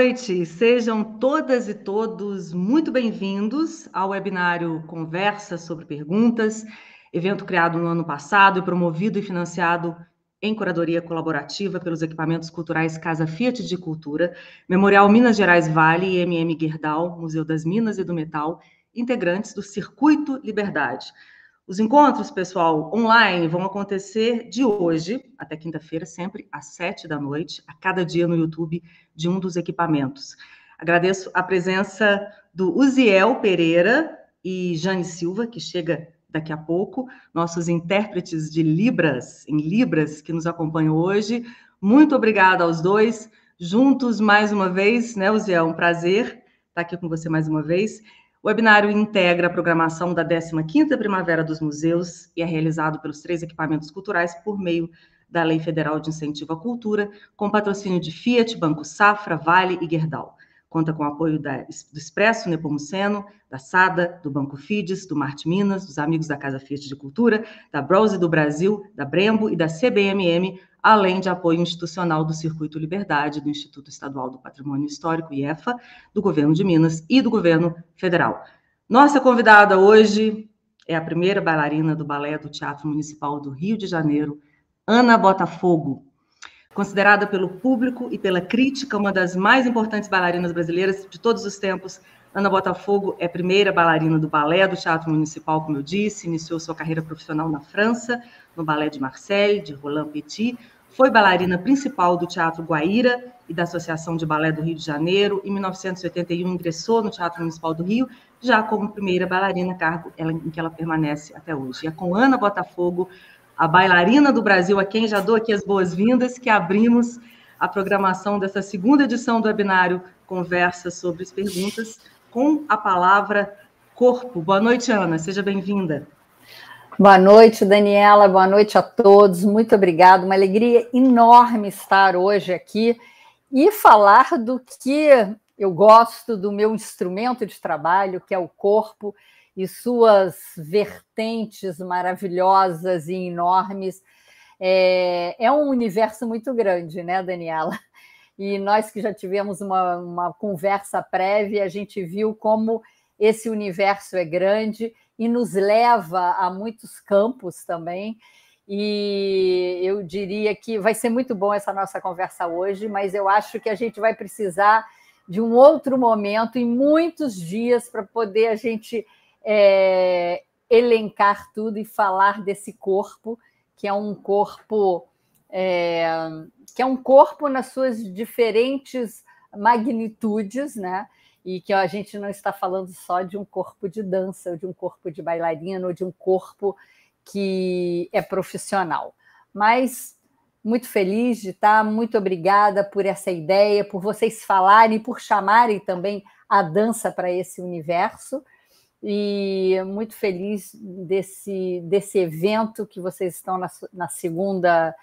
noite, sejam todas e todos muito bem-vindos ao webinário Conversa sobre Perguntas, evento criado no ano passado e promovido e financiado em curadoria colaborativa pelos equipamentos culturais Casa Fiat de Cultura, Memorial Minas Gerais Vale e MM Guerdal, Museu das Minas e do Metal, integrantes do Circuito Liberdade. Os encontros, pessoal, online vão acontecer de hoje até quinta-feira, sempre às sete da noite, a cada dia no YouTube de um dos equipamentos. Agradeço a presença do Uziel Pereira e Jane Silva, que chega daqui a pouco, nossos intérpretes de Libras, em Libras, que nos acompanham hoje. Muito obrigada aos dois. Juntos mais uma vez, né, Uziel? Um prazer estar aqui com você mais uma vez. O webinário integra a programação da 15ª Primavera dos Museus e é realizado pelos três equipamentos culturais por meio da Lei Federal de Incentivo à Cultura, com patrocínio de Fiat, Banco Safra, Vale e Gerdau. Conta com o apoio da, do Expresso Nepomuceno, da SADA, do Banco Fides, do Marte Minas, dos amigos da Casa Fiat de Cultura, da Browse do Brasil, da Brembo e da CBMM, além de apoio institucional do Circuito Liberdade, do Instituto Estadual do Patrimônio Histórico, IEFA, do governo de Minas e do governo federal. Nossa convidada hoje é a primeira bailarina do Balé do Teatro Municipal do Rio de Janeiro, Ana Botafogo. Considerada pelo público e pela crítica uma das mais importantes bailarinas brasileiras de todos os tempos, Ana Botafogo é primeira bailarina do balé do Teatro Municipal, como eu disse, iniciou sua carreira profissional na França, no Balé de Marseille, de Roland Petit, foi bailarina principal do Teatro Guaíra e da Associação de Balé do Rio de Janeiro. Em 1981, ingressou no Teatro Municipal do Rio, já como primeira bailarina, cargo em que ela permanece até hoje. é com Ana Botafogo, a bailarina do Brasil, a quem já dou aqui as boas-vindas, que abrimos a programação dessa segunda edição do webinário Conversa sobre as Perguntas com a palavra corpo. Boa noite, Ana, seja bem-vinda. Boa noite, Daniela, boa noite a todos, muito obrigada, uma alegria enorme estar hoje aqui e falar do que eu gosto, do meu instrumento de trabalho, que é o corpo, e suas vertentes maravilhosas e enormes. É, é um universo muito grande, né, Daniela? e nós que já tivemos uma, uma conversa prévia, a gente viu como esse universo é grande e nos leva a muitos campos também. E eu diria que vai ser muito bom essa nossa conversa hoje, mas eu acho que a gente vai precisar de um outro momento e muitos dias para poder a gente é, elencar tudo e falar desse corpo, que é um corpo é, que é um corpo nas suas diferentes magnitudes, né? E que a gente não está falando só de um corpo de dança, ou de um corpo de bailarina, ou de um corpo que é profissional. Mas muito feliz de estar, tá, muito obrigada por essa ideia, por vocês falarem, por chamarem também a dança para esse universo. E muito feliz desse, desse evento que vocês estão na, na segunda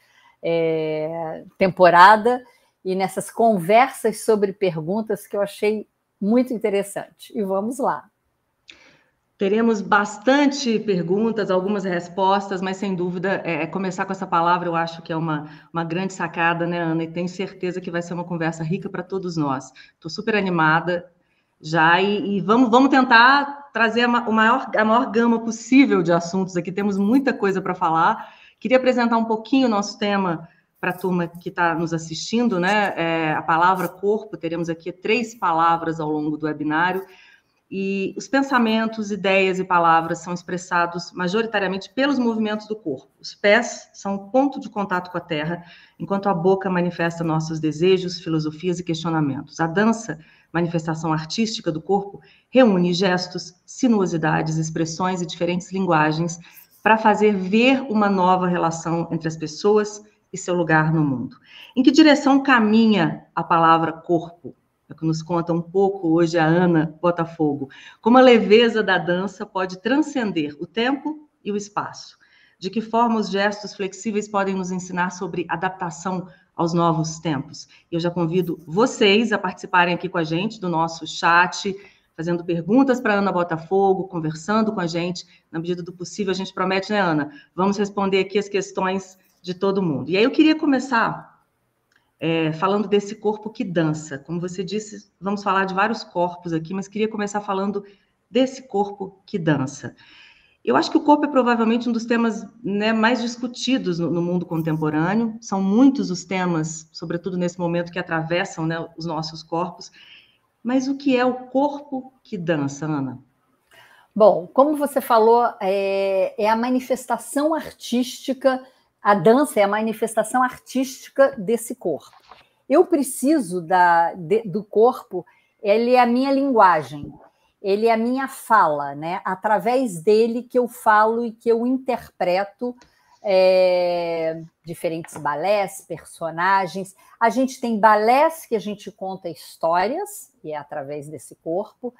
é, temporada e nessas conversas sobre perguntas que eu achei muito interessante. E vamos lá. Teremos bastante perguntas, algumas respostas, mas sem dúvida, é, é começar com essa palavra eu acho que é uma, uma grande sacada, né, Ana? E tenho certeza que vai ser uma conversa rica para todos nós. Estou super animada já e, e, vamos, vamos tentar trazer a, o maior, a maior gama possível de assuntos aqui. Temos muita coisa para falar Queria apresentar um pouquinho o nosso tema para a turma que está nos assistindo, né? É, a palavra corpo, teremos aqui três palavras ao longo do webinário. E os pensamentos, ideias e palavras são expressados majoritariamente pelos movimentos do corpo. Os pés são o ponto de contato com a terra, enquanto a boca manifesta nossos desejos, filosofias e questionamentos. A dança, manifestação artística do corpo, reúne gestos, sinuosidades, expressões e diferentes linguagens para fazer ver uma nova relação entre as pessoas e seu lugar no mundo. Em que direção caminha a palavra corpo? É que nos conta um pouco hoje a Ana Botafogo. Como a leveza da dança pode transcender o tempo e o espaço. De que forma os gestos flexíveis podem nos ensinar sobre adaptação aos novos tempos. Eu já convido vocês a participarem aqui com a gente do nosso chat fazendo perguntas para Ana Botafogo, conversando com a gente. Na medida do possível, a gente promete, né, Ana? Vamos responder aqui as questões de todo mundo. E aí eu queria começar é, falando desse corpo que dança. Como você disse, vamos falar de vários corpos aqui, mas queria começar falando desse corpo que dança. Eu acho que o corpo é provavelmente um dos temas né, mais discutidos no, no, mundo contemporâneo. São muitos os temas, sobretudo nesse momento, que atravessam né, os nossos corpos. Mas o que é o corpo que dança, Ana? Bom, como você falou, é, é a manifestação artística, a dança é a manifestação artística desse corpo. Eu preciso da, de, do corpo, ele é a minha linguagem, ele é a minha fala, né? Através dele que eu falo e que eu interpreto é, diferentes balés, personagens. A gente tem balés que a gente conta histórias, e é através desse corpo.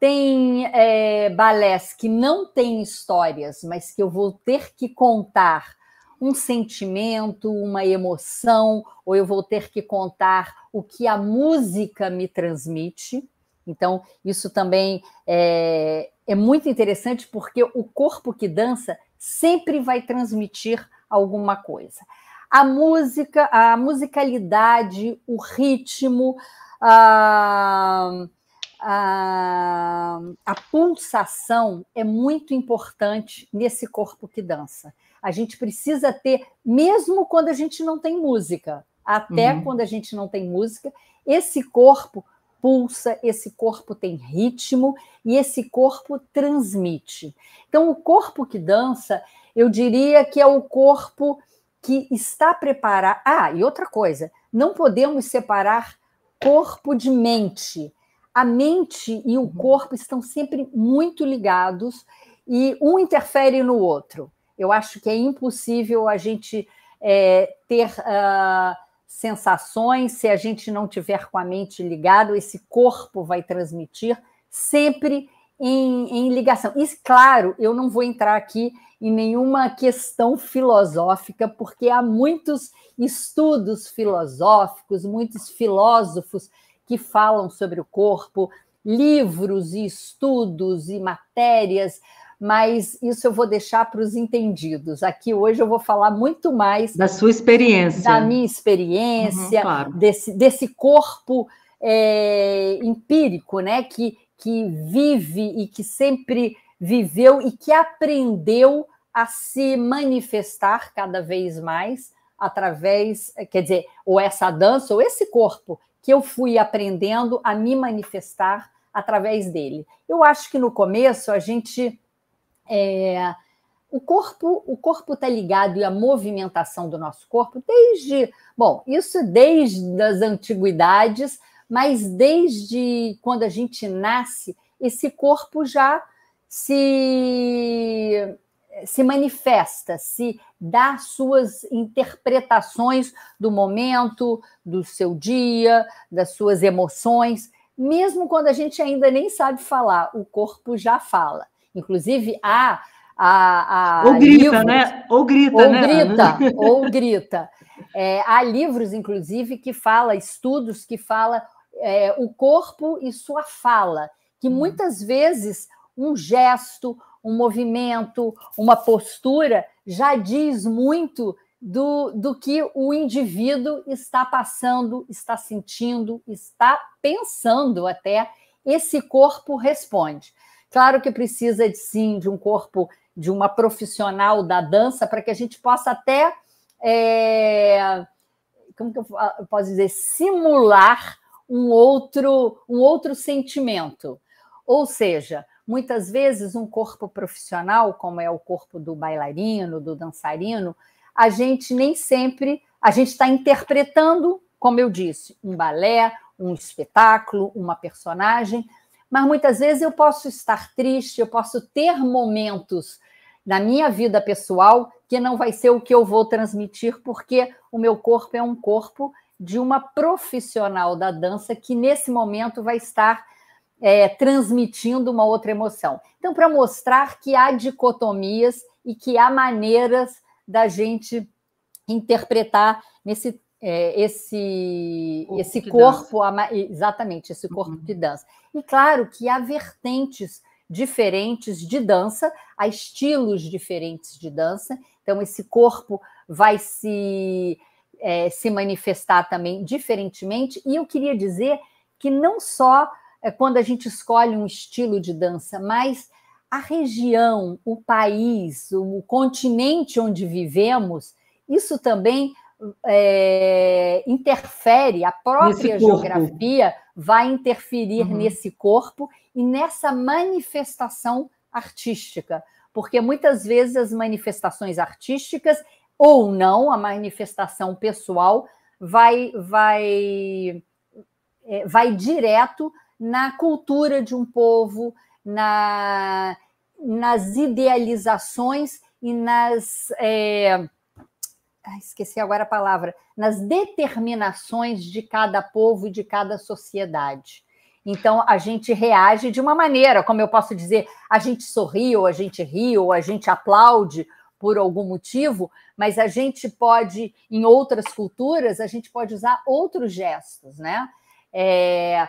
Tem é, balés que não têm histórias, mas que eu vou ter que contar um sentimento, uma emoção, ou eu vou ter que contar o que a música me transmite. Então, isso também é, é muito interessante porque o corpo que dança sempre vai transmitir alguma coisa. A música, a musicalidade, o ritmo, a, a, a pulsação é muito importante nesse corpo que dança. A gente precisa ter, mesmo quando a gente não tem música, até uhum. quando a gente não tem música, esse corpo pulsa, esse corpo tem ritmo e esse corpo transmite. Então, o corpo que dança, eu diria que é o corpo que está preparado. Ah, e outra coisa, não podemos separar corpo de mente. A mente e o uhum. corpo estão sempre muito ligados e um interfere no outro. Eu acho que é impossível a gente é, ter uh, sensações, se a gente não tiver com a mente ligado esse corpo vai transmitir sempre em, em, ligação. E, claro, eu não vou entrar aqui em nenhuma questão filosófica, porque há muitos estudos filosóficos, muitos filósofos que falam sobre o corpo, livros e estudos e matérias mas isso eu vou deixar para os entendidos. Aqui hoje eu vou falar muito mais da sua experiência, da minha experiência, uhum, claro. desse, desse corpo é, empírico, né, que, que vive e que sempre viveu e que aprendeu a se manifestar cada vez mais através, quer dizer, ou essa dança ou esse corpo que eu fui aprendendo a me manifestar através dele. Eu acho que no começo a gente é, o corpo o corpo está ligado e a movimentação do nosso corpo desde bom isso desde as antiguidades mas desde quando a gente nasce esse corpo já se se manifesta, se dá suas interpretações do momento, do seu dia, das suas emoções, mesmo quando a gente ainda nem sabe falar, o corpo já fala. Inclusive, a. a, a ou grita, livros, né? Ou grita, ou né? Grita, ou grita. É, há livros, inclusive, que fala, estudos que fala é, o corpo e sua fala, que hum. muitas vezes um gesto, um movimento, uma postura já diz muito do, do que o indivíduo está passando, está sentindo, está pensando até. Esse corpo responde. Claro que precisa de sim de um corpo de uma profissional da dança para que a gente possa até é, como que eu posso dizer simular um outro um outro sentimento. Ou seja, muitas vezes um corpo profissional, como é o corpo do bailarino, do dançarino, a gente nem sempre a gente está interpretando, como eu disse, um balé, um espetáculo, uma personagem, mas muitas vezes eu posso estar triste, eu posso ter momentos na minha vida pessoal que não vai ser o que eu vou transmitir, porque o meu corpo é um corpo de uma profissional da dança que nesse momento vai estar é, transmitindo uma outra emoção. Então, para mostrar que há dicotomias e que há maneiras da gente interpretar nesse é, esse corpo esse corpo exatamente esse corpo uhum. dança e claro que há vertentes diferentes de dança há estilos diferentes de dança então esse corpo vai se é, se manifestar também diferentemente e eu queria dizer que não só é quando a gente escolhe um estilo de dança mas a região o país o continente onde vivemos isso também é, interfere, a própria geografia vai interferir uhum. nesse corpo e nessa manifestação artística, porque muitas vezes as manifestações artísticas ou não, a manifestação pessoal vai vai é, vai direto na cultura de um povo, na, nas idealizações e nas é, esqueci agora a palavra, nas determinações de cada povo e de cada sociedade. Então a gente reage de uma maneira, como eu posso dizer, a gente sorri, ou a gente ri, ou a gente aplaude por algum motivo, mas a gente pode, em outras culturas, a gente pode usar outros gestos, né? É,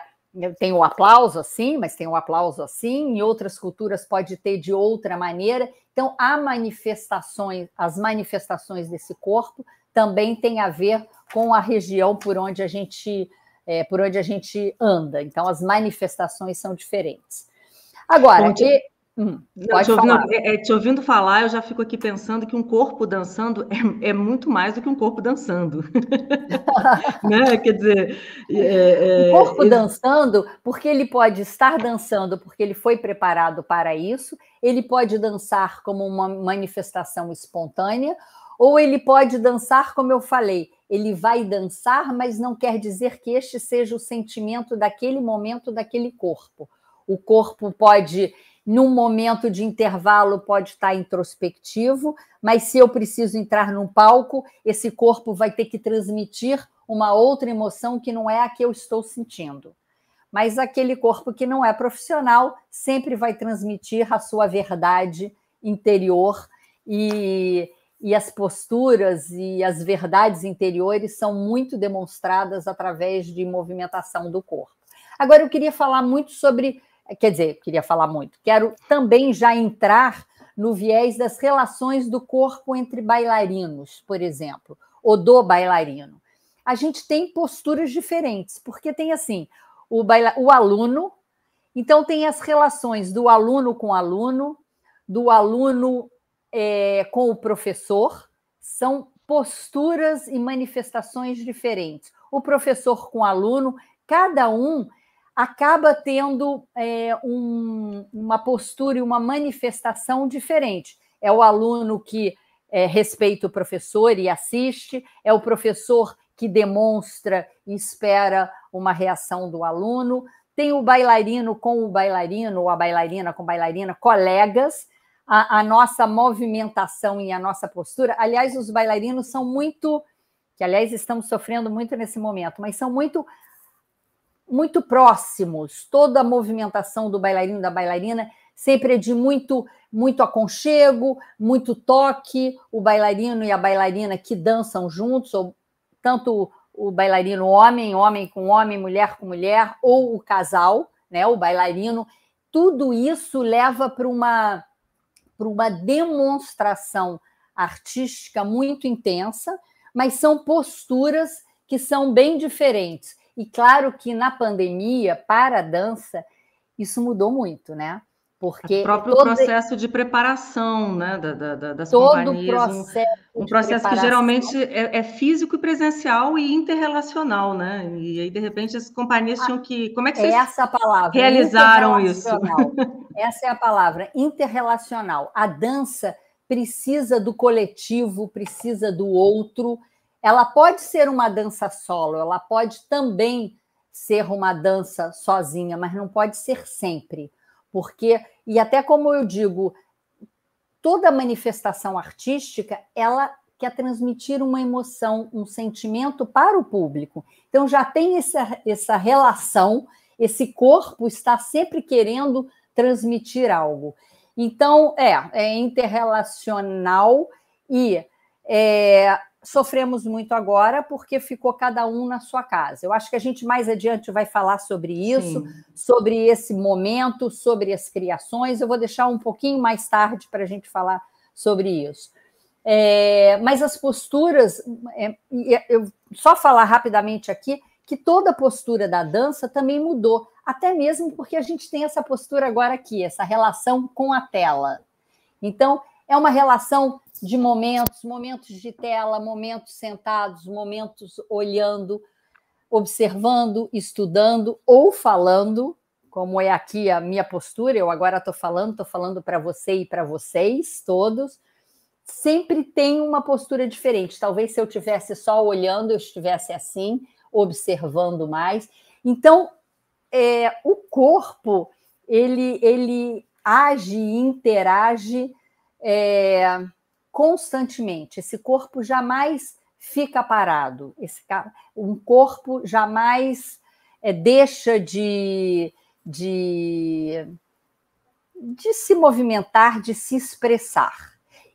tem o um aplauso assim, mas tem o um aplauso assim, em outras culturas pode ter de outra maneira. Então, há manifestações, as manifestações desse corpo também tem a ver com a região por onde a gente é, por onde a gente anda. Então, as manifestações são diferentes. Agora, Bom, Hum, não, te, ouvindo, é, é, te, ouvindo, falar, eu já fico aqui pensando que um corpo dançando é, é muito mais do que um corpo dançando. né? Quer dizer. É, é corpo dançando, porque ele pode estar dançando, porque ele foi preparado para isso, ele pode dançar como uma manifestação espontânea, ou ele pode dançar, como eu falei, ele vai dançar, mas não quer dizer que este seja o sentimento daquele momento, daquele corpo. O corpo pode num momento de intervalo pode estar introspectivo, mas se eu preciso entrar num palco, esse corpo vai ter que transmitir uma outra emoção que não é a que eu estou sentindo. Mas aquele corpo que não é profissional sempre vai transmitir a sua verdade interior e, e as posturas e as verdades interiores são muito demonstradas através de movimentação do corpo. Agora eu queria falar muito sobre quer dizer, queria falar muito, quero também já entrar no viés das relações do corpo entre bailarinos, por exemplo, ou do bailarino. A gente tem posturas diferentes, porque tem assim, o, baila o aluno, então tem as relações do aluno com o aluno, do aluno é, com o professor, são posturas e manifestações diferentes. O professor com o aluno, cada um acaba tendo é, um, uma postura e uma manifestação diferente. É o aluno que é, respeita o professor e assiste, é o professor que demonstra e espera uma reação do aluno, tem o bailarino com o bailarino, ou a bailarina com bailarina, colegas, a, a, nossa movimentação e a nossa postura. Aliás, os bailarinos são muito, que aliás estamos sofrendo muito nesse momento, mas são muito muito próximos. Toda a movimentação do bailarino da bailarina sempre é de muito muito aconchego, muito toque. O bailarino e a bailarina que dançam juntos, ou tanto o bailarino homem, homem com homem, mulher com mulher, ou o casal, né, o bailarino, tudo isso leva para uma para uma demonstração artística muito intensa, mas são posturas que são bem diferentes. E claro que na pandemia, para a dança, isso mudou muito, né? Porque o próprio todo... processo de preparação né, da, da, das todo companhias. Processo um, um processo que geralmente é, é, físico e presencial e interrelacional, né? E aí, de repente, as companhias ah, tinham que. Como é que vocês essa é palavra, realizaram isso? Essa é a palavra, interrelacional. A dança precisa do coletivo, precisa do outro. Ela pode ser uma dança solo, ela pode também ser uma dança sozinha, mas não pode ser sempre. Porque, e até como eu digo, toda manifestação artística, ela quer transmitir uma emoção, um sentimento para o público. Então já tem essa, essa relação, esse corpo está sempre querendo transmitir algo. Então, é, é interrelacional e é, sofremos muito agora porque ficou cada um na sua casa. Eu acho que a gente mais adiante vai falar sobre isso, Sim. sobre esse momento, sobre as criações. Eu vou deixar um pouquinho mais tarde para a gente falar sobre isso. É, mas as posturas, é, é, eu só falar rapidamente aqui que toda a postura da dança também mudou, até mesmo porque a gente tem essa postura agora aqui, essa relação com a tela. Então, é uma relação de momentos, momentos de tela, momentos sentados, momentos olhando, observando, estudando ou falando, como é aqui a minha postura, eu agora estou falando, estou falando para você e para vocês todos, sempre tem uma postura diferente. Talvez se eu tivesse só olhando, eu estivesse assim, observando mais. Então, é, o corpo ele ele age e interage é, constantemente. Esse corpo jamais fica parado. Esse, um corpo jamais é, deixa de, de, de se movimentar, de se expressar.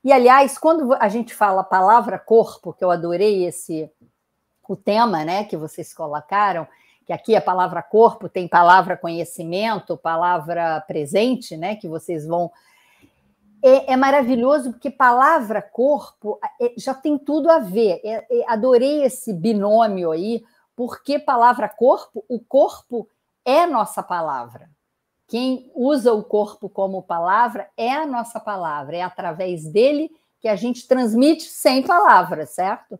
E, aliás, quando a gente fala a palavra corpo, que eu adorei esse o tema né, que vocês colocaram, que aqui a palavra corpo tem palavra conhecimento, palavra presente, né, que vocês vão é, é, maravilhoso porque palavra corpo é, já tem tudo a ver. É, é, adorei esse binômio aí, porque palavra corpo, o corpo é nossa palavra. Quem usa o corpo como palavra é a nossa palavra, é através dele que a gente transmite sem palavras, certo?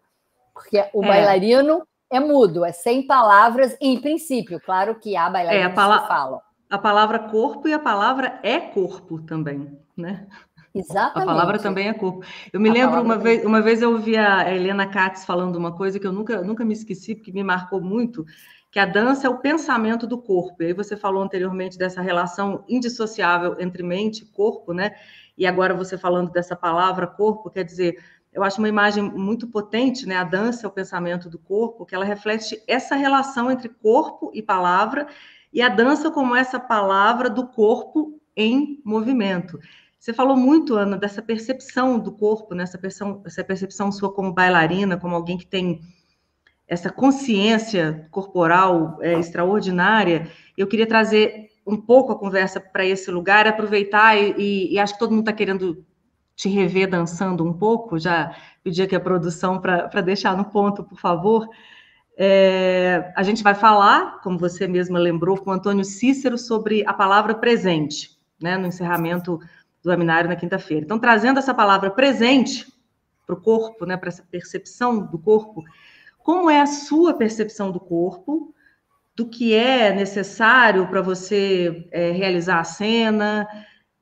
Porque o é. bailarino é mudo, é sem palavras em princípio. Claro que há bailarinos é, a que falam. A palavra corpo e a palavra é corpo também, né? Exatamente. A palavra também é culpa. Eu me a lembro uma vez, é uma vez eu ouvi a Helena Katz falando uma coisa que eu nunca, nunca me esqueci, porque me marcou muito, que a dança é o pensamento do corpo. E aí você falou anteriormente dessa relação indissociável entre mente e corpo, né? E agora você falando dessa palavra corpo, quer dizer, eu acho uma imagem muito potente, né? A dança é o pensamento do corpo, que ela reflete essa relação entre corpo e palavra, e a dança como essa palavra do corpo em movimento. Você falou muito, Ana, dessa percepção do corpo, né? essa, percepção, essa percepção sua como bailarina, como alguém que tem essa consciência corporal é, extraordinária. Eu queria trazer um pouco a conversa para esse lugar, aproveitar e, e, e acho que todo mundo está querendo te rever dançando um pouco. Já pedi aqui a produção para deixar no ponto, por favor. É, a gente vai falar, como você mesma lembrou, com o Antônio Cícero sobre a palavra presente, né, no encerramento do laminário na quinta-feira. Então, trazendo essa palavra presente para o corpo, né, para essa percepção do corpo, como é a sua percepção do corpo, do que é necessário para você é, realizar a cena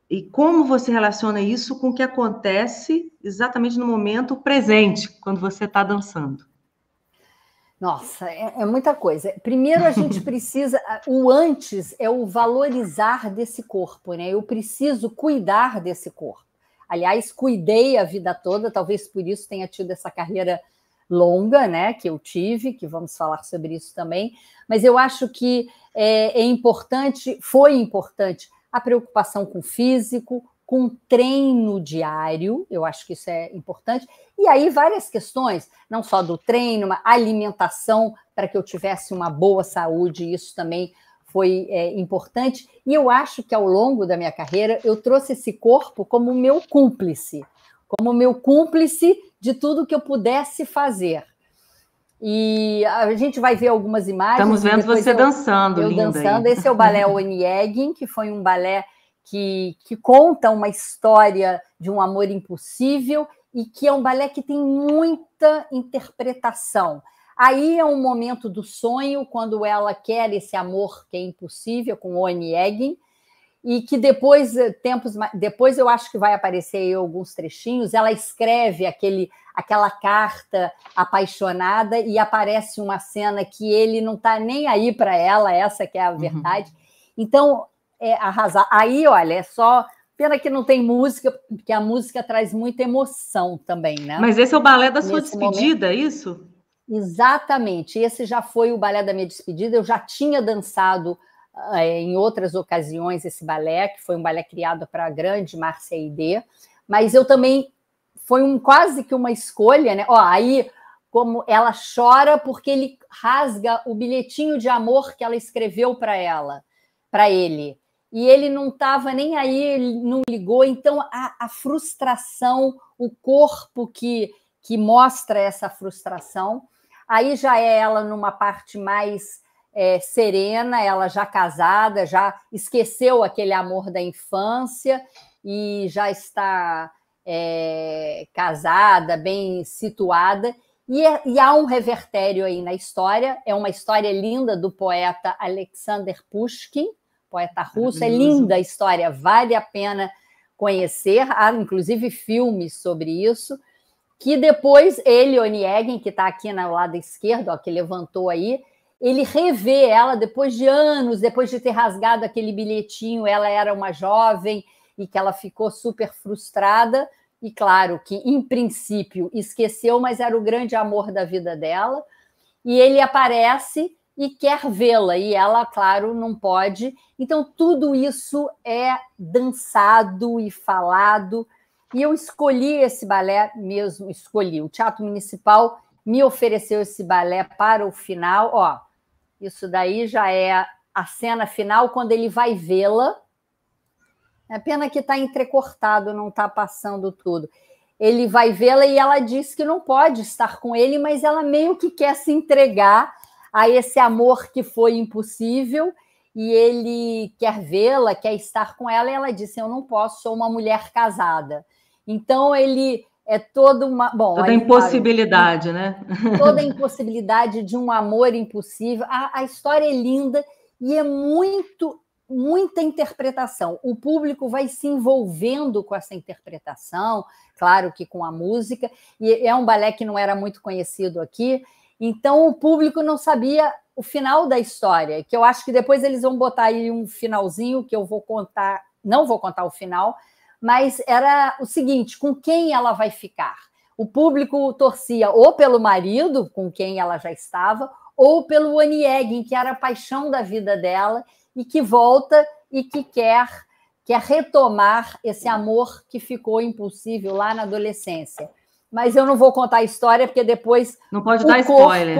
e como você relaciona isso com o que acontece exatamente no momento presente, quando você está dançando. Nossa, é, é, muita coisa. Primeiro a gente precisa, o antes é o valorizar desse corpo, né? Eu preciso cuidar desse corpo. Aliás, cuidei a vida toda, talvez por isso tenha tido essa carreira longa, né? Que eu tive, que vamos falar sobre isso também. Mas eu acho que é, é importante, foi importante a preocupação com o físico, com treino diário, eu acho que isso é importante. E aí várias questões, não só do treino, uma alimentação para que eu tivesse uma boa saúde, isso também foi é, importante. E eu acho que ao longo da minha carreira eu trouxe esse corpo como meu cúmplice, como meu cúmplice de tudo que eu pudesse fazer. E a gente vai ver algumas imagens. Estamos vendo você eu, dançando, eu linda. dançando. Aí. Esse é o balé Onieguin, que foi um balé que, que conta uma história de um amor impossível e que é um balé que tem muita interpretação. Aí é um momento do sonho, quando ela quer esse amor que é impossível, com Owen Eggin, e que depois, eh, tempos depois eu acho que vai aparecer aí alguns trechinhos, ela escreve aquele, aquela carta apaixonada e aparece uma cena que ele não está nem aí para ela, essa que é a uhum. verdade. Uhum. Então, é, arrasar. Aí, olha, é só. Pena que não tem música, porque a música traz muita emoção também, né? Mas esse é o balé da sua Nesse despedida, momento. É isso? Exatamente. Esse já foi o balé da minha despedida. Eu já tinha dançado é, em outras ocasiões esse balé, que foi um balé criado para a grande Marcia Aidê, mas eu também foi um quase que uma escolha, né? Ó, aí como ela chora porque ele rasga o bilhetinho de amor que ela escreveu para ela, para ele e ele não estava nem aí, ele não ligou. Então, a, a, frustração, o corpo que, que mostra essa frustração. Aí já é ela numa parte mais é, serena, ela já casada, já esqueceu aquele amor da infância e já está é, casada, bem situada. E, é, e há um revertério aí na história, é uma história linda do poeta Alexander Pushkin, poeta russo. É linda a história, vale a pena conhecer. Há, inclusive, filmes sobre isso. Que depois ele, Onegin, que está aqui no lado esquerdo, ó, que levantou aí, ele revê ela depois de anos, depois de ter rasgado aquele bilhetinho. Ela era uma jovem e que ela ficou super frustrada. E claro que, em princípio, esqueceu, mas era o grande amor da vida dela. E ele aparece e quer vê-la, e ela, claro, não pode. Então, tudo isso é dançado e falado, e eu escolhi esse balé mesmo, escolhi. O Teatro Municipal me ofereceu esse balé para o final. Ó, isso daí já é a cena final, quando ele vai vê-la. É pena que está entrecortado, não está passando tudo. Ele vai vê-la e ela diz que não pode estar com ele, mas ela meio que quer se entregar a esse amor que foi impossível e ele quer vê-la, quer estar com ela, e ela disse: Eu não posso, sou uma mulher casada. Então ele é toda uma. Bom, toda a impossibilidade, né? Toda a impossibilidade de um amor impossível. A, a história é linda e é muito, muita interpretação. O público vai se envolvendo com essa interpretação, claro que com a música, e é um balé que não era muito conhecido aqui, então o público não sabia o final da história, que eu acho que depois eles vão botar aí um finalzinho que eu vou contar, não vou contar o final, mas era o seguinte: com quem ela vai ficar? O público torcia ou pelo marido, com quem ela já estava, ou pelo Aniegin, que era a paixão da vida dela e que volta e que quer quer retomar esse amor que ficou impossível lá na adolescência mas eu não vou contar a história, porque depois. Não pode dar corpo, spoiler.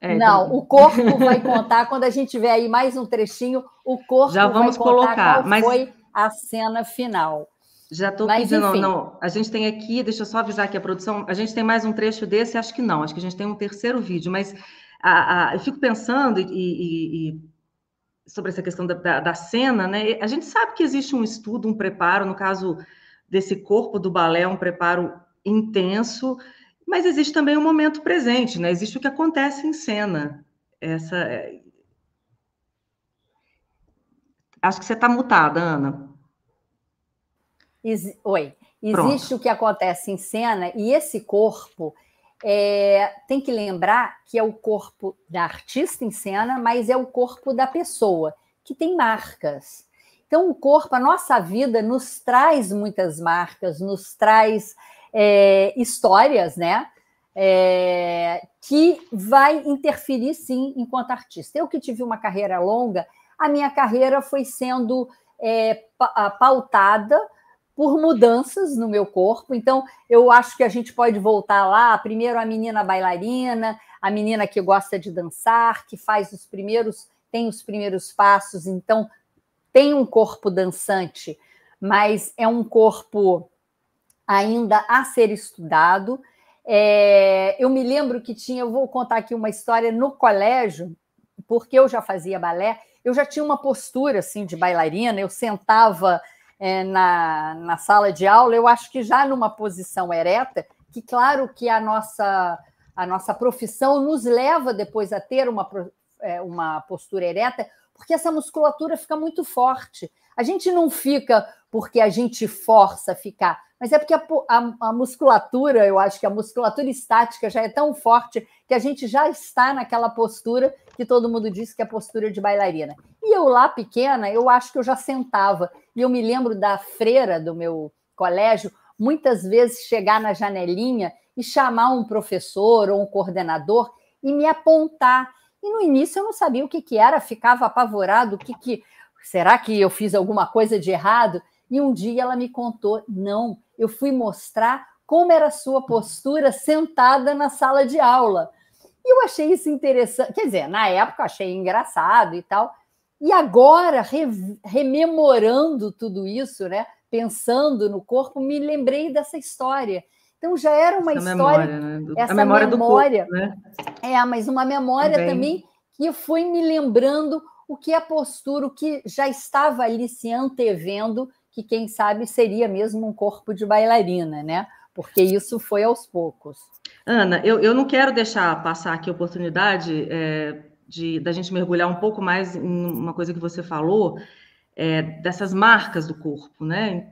É, então não, então... o corpo vai contar. Quando a gente tiver aí mais um trechinho, o corpo Já vamos vai contar colocar, qual mas... foi a cena final. Já estou pedindo, não. A gente tem aqui, deixa eu só avisar aqui a produção, a gente tem mais um trecho desse, acho que não, acho que a gente tem um terceiro vídeo, mas a, a, eu fico pensando e, e, e sobre essa questão da, da, da, cena, né? A gente sabe que existe um estudo, um preparo, no caso desse corpo do balé, um preparo intenso, mas existe também o momento presente, né? Existe o que acontece em cena. Essa é, Acho que você está mutada, Ana. Oi. Existe Pronto. o que acontece em cena e esse corpo é, tem que lembrar que é o corpo da artista em cena, mas é o corpo da pessoa que tem marcas. Então, o corpo, a nossa vida nos traz muitas marcas, nos traz é, histórias, né? É, que vai interferir sim enquanto artista. Eu que tive uma carreira longa, a minha carreira foi sendo é, pautada por mudanças no meu corpo. Então, eu acho que a gente pode voltar lá. Primeiro, a menina bailarina, a menina que gosta de dançar, que faz os primeiros, tem os primeiros passos. Então, tem um corpo dançante, mas é um corpo ainda a ser estudado. É, eu me lembro que tinha, eu vou contar aqui uma história no colégio, porque eu já fazia balé, eu já tinha uma postura assim de bailarina, eu sentava é, na, na sala de aula, eu acho que já numa posição ereta, que claro que a nossa, a nossa profissão nos leva depois a ter uma, é, uma postura ereta, porque essa musculatura fica muito forte. A gente não fica porque a gente força ficar, mas é porque a, a, a, musculatura, eu acho que a musculatura estática já é tão forte que a gente já está naquela postura que todo mundo diz que é a postura de bailarina. E eu lá pequena, eu acho que eu já sentava. E eu me lembro da freira do meu colégio muitas vezes chegar na janelinha e chamar um professor ou um coordenador e me apontar e no início eu não sabia o que, que era, ficava apavorado, o que, que será que eu fiz alguma coisa de errado? E um dia ela me contou, não, eu fui mostrar como era a sua postura sentada na sala de aula. E eu achei isso interessante, quer dizer, na época eu achei engraçado e tal. E agora, re, rememorando tudo isso, né, pensando no corpo, me lembrei dessa história então já era uma essa história. Memória, né? Essa a memória, memória do corpo, né? É, mas uma memória também. também que foi me lembrando o que é postura, o que já estava ali se antevendo, que quem sabe seria mesmo um corpo de bailarina, né? Porque isso foi aos poucos. Ana, eu, eu não quero deixar passar aqui a oportunidade é, de da gente mergulhar um pouco mais em uma coisa que você falou, é, dessas marcas do corpo, né?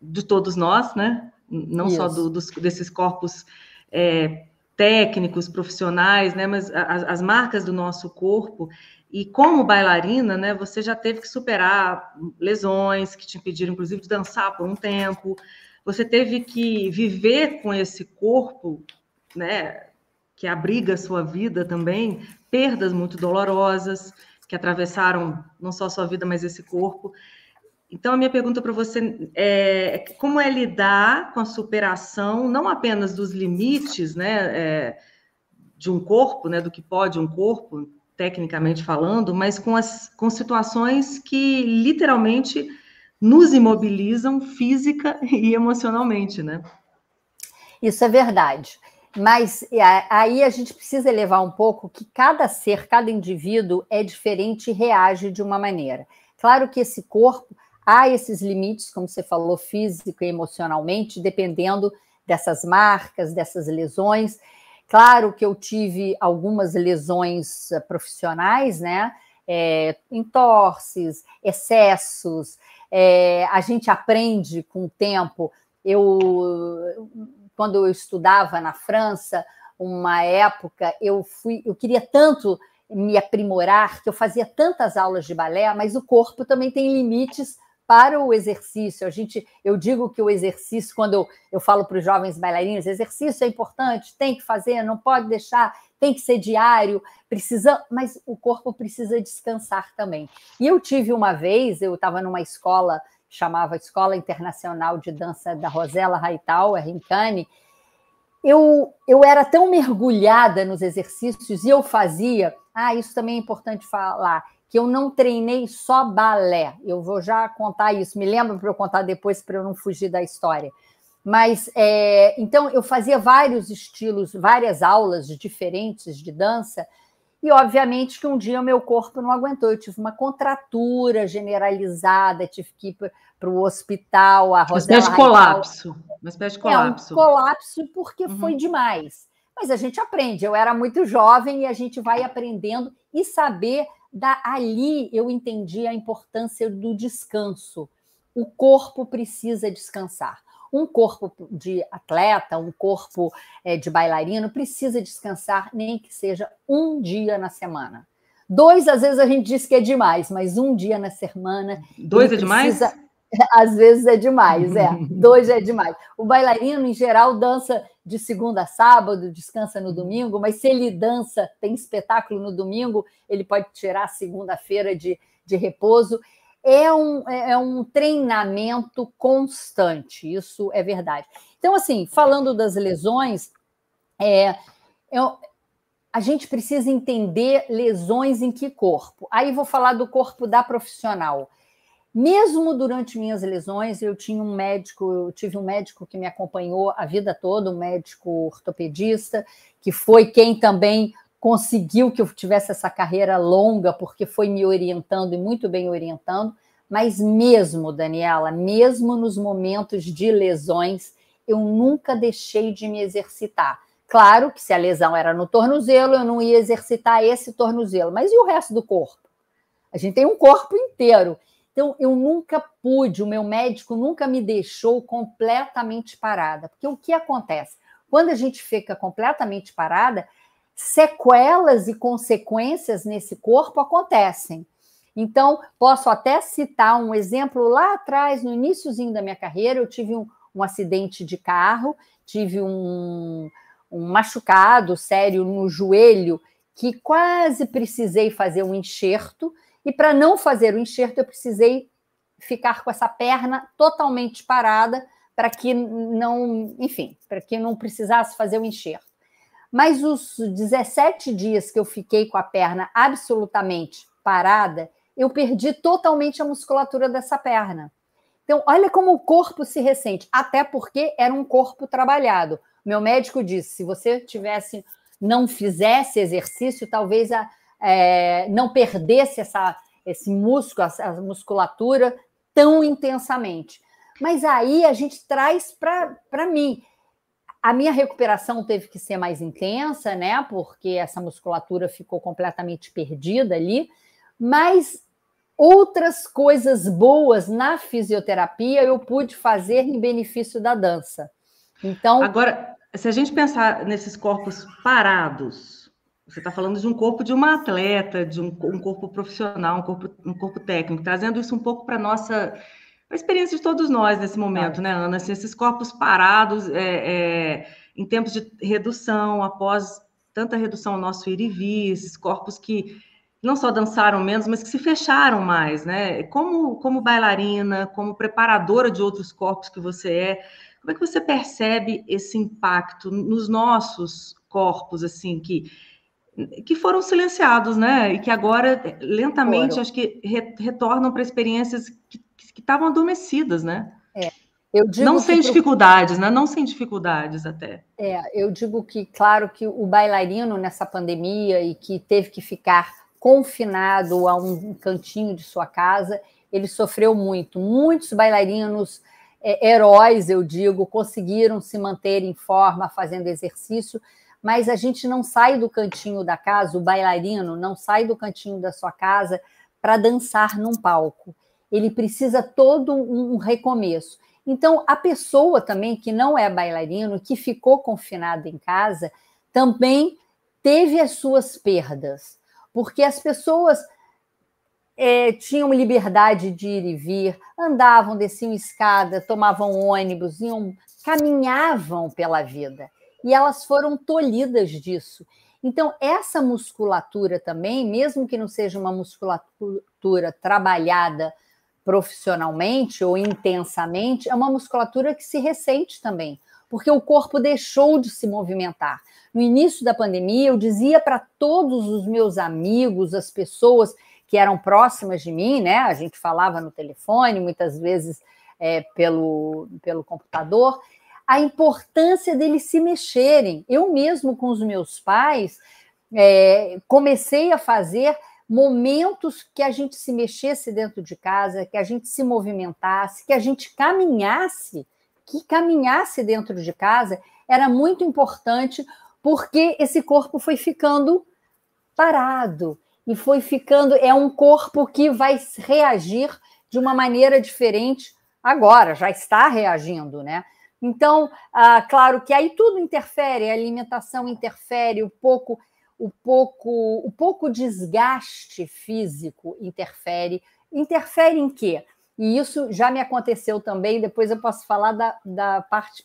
De todos nós, né? não Isso. só do, dos, desses corpos é, técnicos, profissionais, né, mas as, as, marcas do nosso corpo. E como bailarina, né, você já teve que superar lesões que te impediram, inclusive, de dançar por um tempo. Você teve que viver com esse corpo, né, que abriga a sua vida também, perdas muito dolorosas que atravessaram não só a sua vida, mas esse corpo. Então, a minha pergunta para você é, é como é lidar com a superação, não apenas dos limites né, é, de um corpo, né, do que pode um corpo, tecnicamente falando, mas com, as, com situações que literalmente nos imobilizam física e emocionalmente, né? Isso é verdade. Mas é, aí a gente precisa elevar um pouco que cada ser, cada indivíduo é diferente e reage de uma maneira. Claro que esse corpo Há esses limites, como você falou, físico e emocionalmente, dependendo dessas marcas, dessas lesões. Claro que eu tive algumas lesões eh, profissionais, né? É, entorces, excessos. É, a gente aprende com o tempo. Eu, quando eu estudava na França, uma época, eu fui, eu queria tanto me aprimorar que eu fazia tantas aulas de balé, mas o corpo também tem limites para o exercício. A gente, eu digo que o exercício, quando eu, eu falo para os jovens bailarinos, exercício é importante, tem que fazer, não pode deixar, tem que ser diário, precisa, mas o corpo precisa descansar também. E eu tive uma vez, eu estava numa escola, chamava Escola Internacional de Dança da Rosela Raital, é em Cannes, eu, eu era tão mergulhada nos exercícios e eu fazia, ah, isso também é importante falar, que eu não treinei só balé. Eu vou já contar isso. Me lembro para eu contar depois para eu não fugir da história. Mas é, então eu fazia vários estilos, várias aulas diferentes de dança, e obviamente que um dia o meu corpo não aguentou. Eu tive uma contratura generalizada, tive que ir para o hospital, a Uma espécie de colapso. Uma espécie de colapso. É, um colapso porque uhum. foi demais. Mas a gente aprende, eu era muito jovem e a gente vai é. aprendendo e saber da, ali eu entendi a importância do descanso. O corpo precisa descansar. Um corpo de atleta, um corpo é, de bailarino precisa descansar, nem que seja um dia na semana. Dois, às vezes, a gente diz que é demais, mas um dia na semana. Dois é demais? Às vezes é demais, é. Dois é demais. O bailarino, em geral, dança de segunda a sábado, descansa no domingo, mas se ele dança, tem espetáculo no domingo, ele pode tirar segunda-feira de, de repouso. É um, é, é um treinamento constante, isso é verdade. Então, assim, falando das lesões, é, é a gente precisa entender lesões em que corpo. Aí vou falar do corpo da profissional. Mesmo durante minhas lesões, eu tinha um médico, eu tive um médico que me acompanhou a vida toda, um médico ortopedista, que foi quem também conseguiu que eu tivesse essa carreira longa, porque foi me orientando e muito bem orientando. Mas mesmo, Daniela, mesmo nos momentos de lesões, eu nunca deixei de me exercitar. Claro que se a lesão era no tornozelo, eu não ia exercitar esse tornozelo, mas e o resto do corpo? A gente tem um corpo inteiro. Então, eu nunca pude, o meu médico nunca me deixou completamente parada. Porque o que acontece? Quando a gente fica completamente parada, sequelas e consequências nesse corpo acontecem. Então, posso até citar um exemplo lá atrás, no iníciozinho da minha carreira, eu tive um, um acidente de carro, tive um, um machucado sério no joelho que quase precisei fazer um enxerto e para não fazer o enxerto, eu precisei ficar com essa perna totalmente parada para que não, enfim, para que não precisasse fazer o enxerto. Mas os 17 dias que eu fiquei com a perna absolutamente parada, eu perdi totalmente a musculatura dessa perna. Então, olha como o corpo se ressente, até porque era um corpo trabalhado. Meu médico disse: se você tivesse não fizesse exercício, talvez a, é, não perdesse essa, esse músculo, essa musculatura tão intensamente. Mas aí a gente traz para mim. A minha recuperação teve que ser mais intensa, né? Porque essa musculatura ficou completamente perdida ali. Mas outras coisas boas na fisioterapia eu pude fazer em benefício da dança. Então. Agora, se a gente pensar nesses corpos parados, você está falando de um corpo de uma atleta, de um, um corpo profissional, um corpo, um corpo técnico, trazendo isso um pouco para a nossa experiência de todos nós nesse momento, né, Ana? Assim, esses corpos parados é, é, em tempos de redução, após tanta redução ao nosso ir e vir, esses corpos que não só dançaram menos, mas que se fecharam mais, né? Como, como bailarina, como preparadora de outros corpos que você é, como é que você percebe esse impacto nos nossos corpos, assim, que que foram silenciados, né? E que agora, lentamente, foram. acho que re, retornam para experiências que estavam adormecidas, né? É. não sem pro... dificuldades, né? Não sem dificuldades até. É, eu digo que, claro, que o bailarino nessa pandemia e que teve que ficar confinado a um cantinho de sua casa, ele sofreu muito. Muitos bailarinos é, heróis, eu digo, conseguiram se manter em forma fazendo exercício, mas a gente não sai do cantinho da casa, o bailarino não sai do cantinho da sua casa para dançar num palco. Ele precisa todo um recomeço. Então, a pessoa também que não é bailarino, que ficou confinada em casa, também teve as suas perdas, porque as pessoas é, tinham liberdade de ir e vir, andavam, desciam escada, tomavam ônibus, iam, caminhavam pela vida e elas foram tolhidas disso. Então, essa musculatura também, mesmo que não seja uma musculatura trabalhada profissionalmente ou intensamente, é uma musculatura que se ressente também, porque o corpo deixou de se movimentar. No início da pandemia, eu dizia para todos os meus amigos, as pessoas que eram próximas de mim, né? A gente falava no telefone, muitas vezes é, pelo, pelo computador, a importância deles se mexerem. Eu mesmo, com os meus pais, é, comecei a fazer momentos que a gente se mexesse dentro de casa, que a gente se movimentasse, que a gente caminhasse, que caminhasse dentro de casa, era muito importante, porque esse corpo foi ficando parado e foi ficando. É um corpo que vai reagir de uma maneira diferente agora, já está reagindo, né? Então, ah, claro que aí tudo interfere, a alimentação interfere, o pouco, o pouco, o pouco desgaste físico interfere. Interfere em quê? E isso já me aconteceu também, depois eu posso falar da, da parte.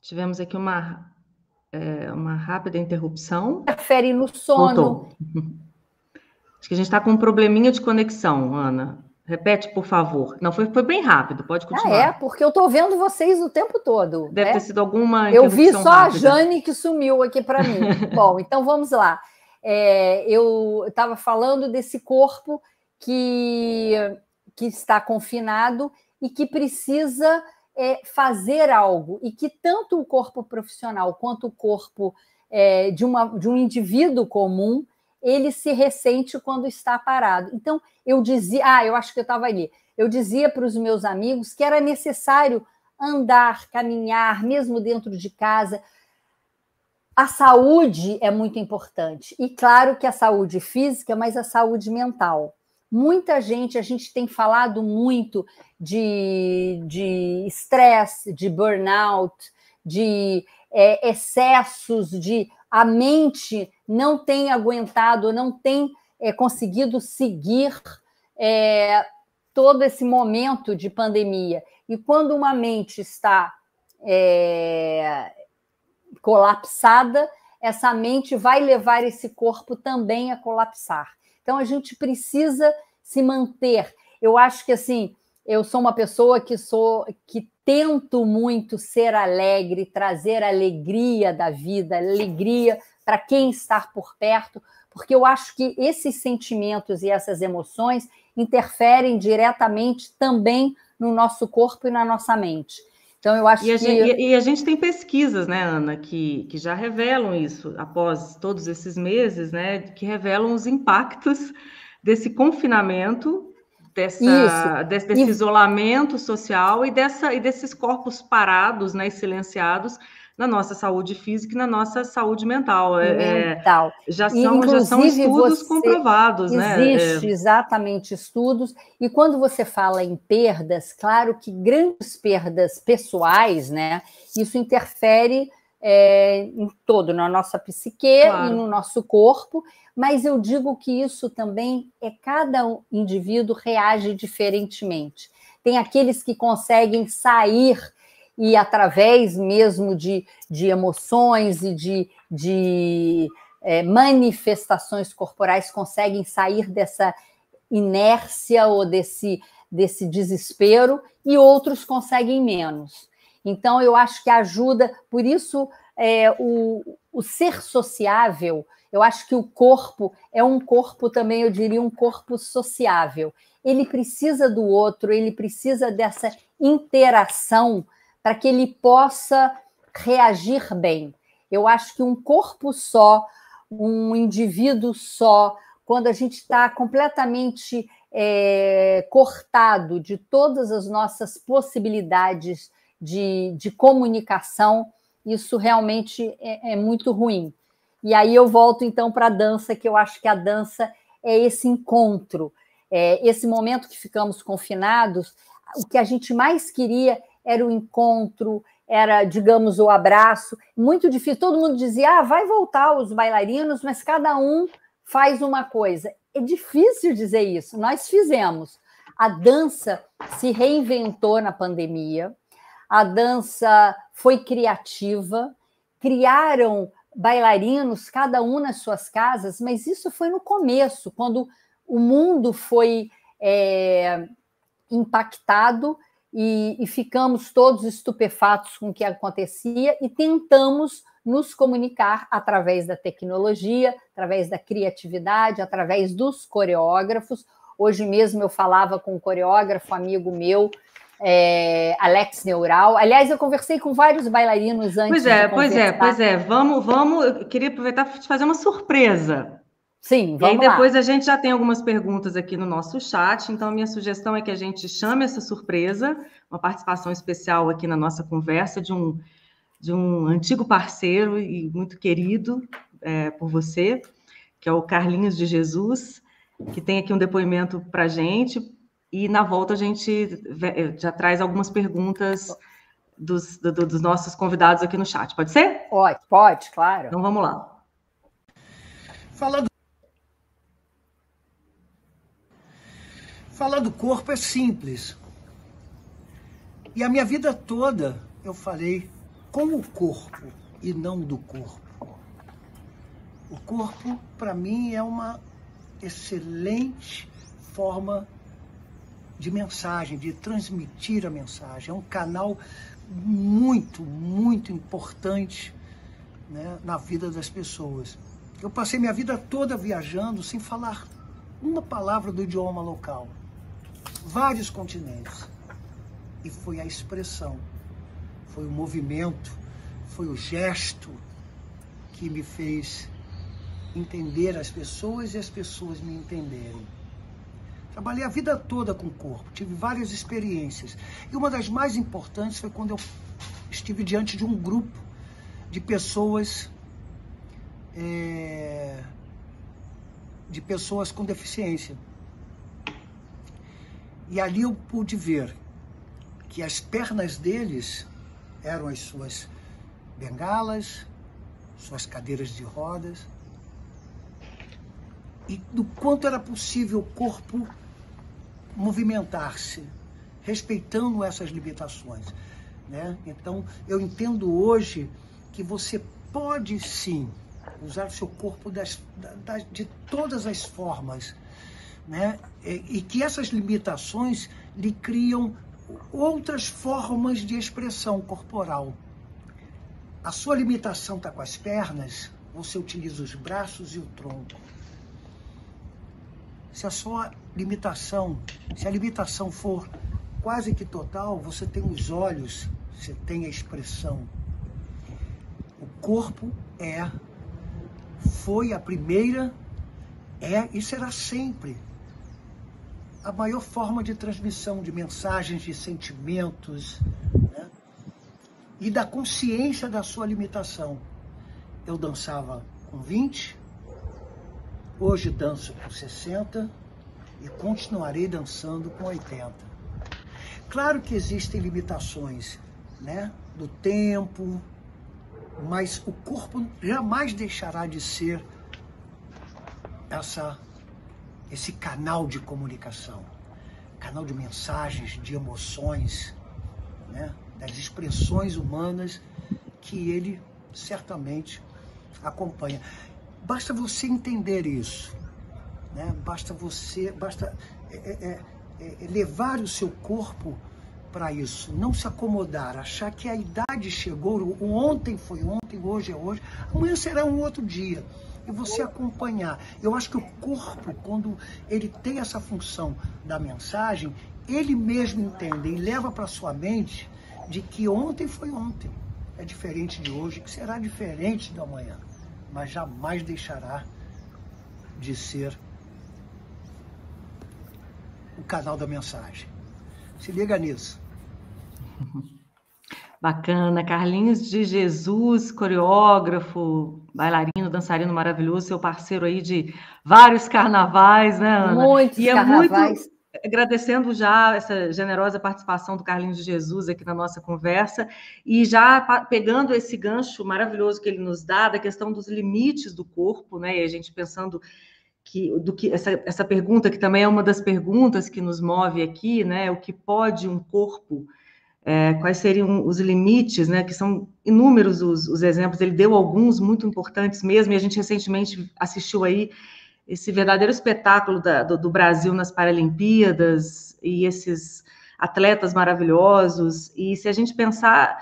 Tivemos aqui uma, é, uma rápida interrupção. Interfere no sono. Voltou. Acho que a gente está com um probleminha de conexão, Ana. Repete, por favor. Não, foi, foi bem rápido, pode ah, continuar. Ah, é, porque eu estou vendo vocês o tempo todo. Deve né? ter sido alguma. Eu vi só rápida. a Jane que sumiu aqui para mim. Bom, então vamos lá. É, eu estava falando desse corpo que, que está confinado e que precisa é, fazer algo, e que tanto o corpo profissional quanto o corpo é, de, uma, de um indivíduo comum ele se ressente quando está parado. Então, eu dizia, ah, eu acho que eu estava ali. Eu dizia para os meus amigos que era necessário andar, caminhar, mesmo dentro de casa. A saúde é muito importante. E claro que a saúde física, mas a saúde mental. Muita gente, a gente tem falado muito de estresse, de, de burnout, de é, excessos, de a mente não tem aguentado, não tem é, conseguido seguir é, todo esse momento de pandemia. E quando uma mente está é, colapsada, essa mente vai levar esse corpo também a colapsar. Então a gente precisa se manter. Eu acho que assim, eu sou uma pessoa que sou que tento muito ser alegre, trazer alegria da vida, alegria para quem está por perto, porque eu acho que esses sentimentos e essas emoções interferem diretamente também no nosso corpo e na nossa mente. Então, eu acho e a que. Gente, e, a gente tem pesquisas, né, Ana, que, que já revelam isso, após todos esses meses, né, que revelam os impactos desse confinamento dessa, desse, e... isolamento social e, dessa, e desses corpos parados né, e silenciados na nossa saúde física e na nossa saúde mental. É, é, mental. É, já, são, já são estudos comprovados, Existem né? exatamente estudos, e quando você fala em perdas, claro que grandes perdas pessoais, né? Isso interfere é, em todo, na nossa psique claro. e no nosso corpo, mas eu digo que isso também é cada indivíduo reage diferentemente. Tem aqueles que conseguem sair e através mesmo de, de emoções e de, de é, manifestações corporais conseguem sair dessa inércia ou desse, desse desespero, e outros conseguem menos. Então, eu acho que ajuda, por isso, é, o, o ser sociável, eu acho que o corpo é um corpo também, eu diria, um corpo sociável. Ele precisa do outro, ele precisa dessa interação para que ele possa reagir bem. Eu acho que um corpo só, um indivíduo só, quando a gente está completamente é, cortado de todas as nossas possibilidades de, de comunicação, isso realmente é, é muito ruim. E aí eu volto então para a dança, que eu acho que a dança é esse encontro, é, esse momento que ficamos confinados. O que a gente mais queria era o encontro, era, digamos, o abraço. Muito difícil. Todo mundo dizia: ah, vai voltar os bailarinos, mas cada um faz uma coisa. É difícil dizer isso. Nós fizemos. A dança se reinventou na pandemia a dança foi criativa, criaram bailarinos, cada um nas suas casas, mas isso foi no começo, quando o mundo foi é, impactado e, e, ficamos todos estupefatos com o que acontecia e tentamos nos comunicar através da tecnologia, através da criatividade, através dos coreógrafos. Hoje mesmo eu falava com um coreógrafo amigo meu é, Alex Neural. Aliás, eu conversei com vários bailarinos antes. Pois é, pois é, pois é. Vamos, vamos. Eu queria aproveitar para te fazer uma surpresa. Sim, vamos E aí depois lá. a gente já tem algumas perguntas aqui no nosso chat, então a minha sugestão é que a gente chame essa surpresa, uma participação especial aqui na nossa conversa de um, de um antigo parceiro e muito querido é, por você, que é o Carlinhos de Jesus, que tem aqui um depoimento para a gente, e na volta a gente eh, já traz algumas perguntas dos, do, dos nossos convidados aqui no chat. Pode ser? Pode, pode, claro. Então vamos lá. Falando falar do corpo é simples. E a minha vida toda eu falei com o corpo e não do corpo. O corpo, para mim, é uma excelente forma de mensagem, de transmitir a mensagem. É um canal muito, muito importante né, na vida das pessoas. Eu passei minha vida toda viajando sem falar uma palavra do idioma local, vários continentes. E foi a expressão, foi o movimento, foi o gesto que me fez entender as pessoas e as pessoas me entenderem. Trabalhei a vida toda com o corpo, tive várias experiências. E uma das mais importantes foi quando eu estive diante de um grupo de pessoas. É, de pessoas com deficiência. E ali eu pude ver que as pernas deles eram as suas bengalas, suas cadeiras de rodas, e do quanto era possível o corpo movimentar-se, respeitando essas limitações. Né? Então, eu entendo hoje que você pode sim usar o seu corpo das, das, de todas as formas, né? E, e que essas limitações lhe criam outras formas de expressão corporal. A sua limitação está com as pernas, você utiliza os braços e o tronco. Se a sua limitação, se a limitação for quase que total, você tem os olhos, você tem a expressão. O corpo é, foi a primeira, é e será sempre a maior forma de transmissão de mensagens, de sentimentos né? e da consciência da sua limitação. Eu dançava com 20, Hoje danço com 60 e continuarei dançando com 80. Claro que existem limitações, né? Do tempo, mas o corpo jamais deixará de ser essa esse canal de comunicação, canal de mensagens, de emoções, né? das expressões humanas que ele certamente acompanha. Basta você entender isso, né? basta você, basta é, é, é, é, é levar o seu corpo para isso, não se acomodar, achar que a idade chegou, o ontem foi ontem, hoje é hoje, amanhã será um outro dia. E você acompanhar. Eu acho que o corpo, quando ele tem essa função da mensagem, ele mesmo entende e leva para sua mente de que ontem foi ontem, é diferente de hoje, que será diferente do amanhã mas jamais deixará de ser o canal da mensagem. Se liga nisso. Bacana, Carlinhos de Jesus, coreógrafo, bailarino, dançarino maravilhoso, seu parceiro aí de vários carnavais, né, Ana? Muitos e carnavais. É muito agradecendo já essa generosa participação do Carlinhos de Jesus aqui na nossa conversa e já pegando esse gancho maravilhoso que ele nos dá da questão dos limites do corpo, né? E a gente pensando que do que essa, essa pergunta que também é uma das perguntas que nos move aqui, né? O que pode um corpo? É, quais seriam os limites, né? Que são inúmeros os, os exemplos. Ele deu alguns muito importantes mesmo. E a gente recentemente assistiu aí esse verdadeiro espetáculo da, do, do, Brasil nas Paralimpíadas e esses atletas maravilhosos. E se a gente pensar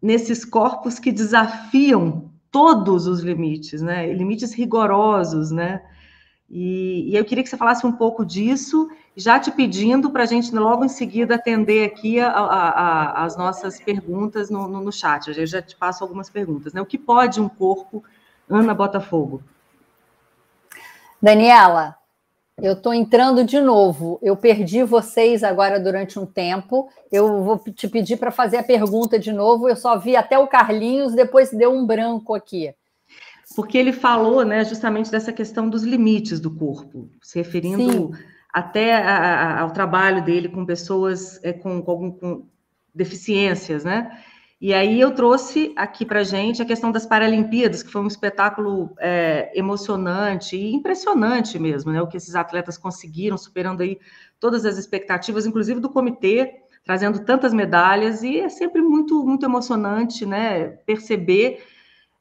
nesses corpos que desafiam todos os limites, né? Limites rigorosos, né? E, e eu queria que você falasse um pouco disso, já te pedindo para a gente logo em seguida atender aqui a, a, a, as nossas perguntas no, no, no chat. Eu já te passo algumas perguntas, né? O que pode um corpo, Ana Botafogo? Daniela, eu estou entrando de novo. Eu perdi vocês agora durante um tempo. Eu vou te pedir para fazer a pergunta de novo. Eu só vi até o Carlinhos, depois deu um branco aqui. Porque ele falou né, justamente dessa questão dos limites do corpo, se referindo Sim. até a, a, ao trabalho dele com pessoas é, com, com, com deficiências, né? E aí eu trouxe aqui para gente a questão das Paralimpíadas, que foi um espetáculo é, emocionante e impressionante mesmo, né? O que esses atletas conseguiram, superando aí todas as expectativas, inclusive do comitê, trazendo tantas medalhas e é sempre muito muito emocionante, né? Perceber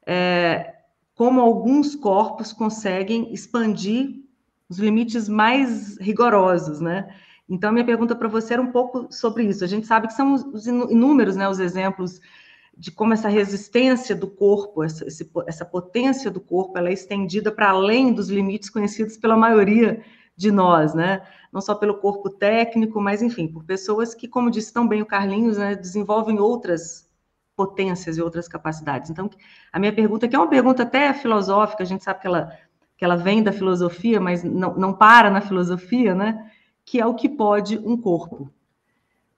é, como alguns corpos conseguem expandir os limites mais rigorosos, né? Então, minha pergunta para você era um pouco sobre isso. A gente sabe que são os inúmeros né, os exemplos de como essa resistência do corpo, essa, essa potência do corpo, ela é estendida para além dos limites conhecidos pela maioria de nós, né? Não só pelo corpo técnico, mas enfim, por pessoas que, como disse tão bem o Carlinhos, né, desenvolvem outras potências e outras capacidades. Então, a minha pergunta, que é uma pergunta até filosófica, a gente sabe que ela, que ela vem da filosofia, mas não, não para na filosofia, né? que é o que pode um corpo.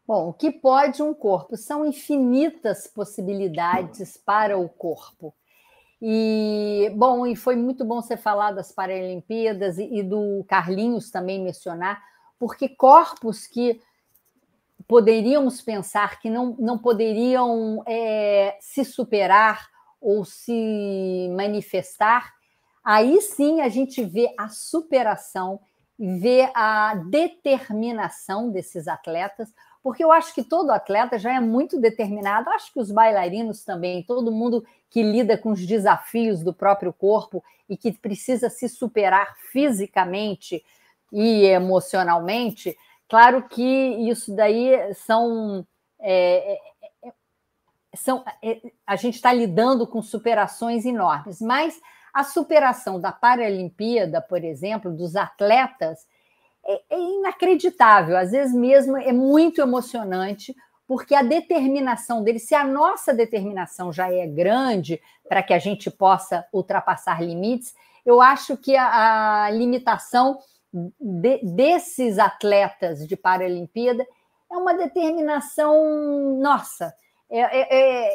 Bom, o que pode um corpo? São infinitas possibilidades para o corpo. E, bom, e foi muito bom você falar das Paralimpíadas e, e do Carlinhos também mencionar, porque corpos que poderíamos pensar que não, não poderiam é, se superar ou se manifestar, aí sim a gente vê a superação ver a determinação desses atletas, porque eu acho que todo atleta já é muito determinado, eu acho que os bailarinos também, todo mundo que lida com os desafios do próprio corpo e que precisa se superar fisicamente e emocionalmente, claro que isso daí são. É, é, é são é, a gente está lidando com superações enormes, mas a superação da Paralimpíada, por exemplo, dos atletas, é, é inacreditável. Às vezes mesmo é muito emocionante, porque a determinação deles, se a nossa determinação já é grande para que a gente possa ultrapassar limites, eu acho que a, a limitação de, desses atletas de Paralimpíada é uma determinação nossa, é, é,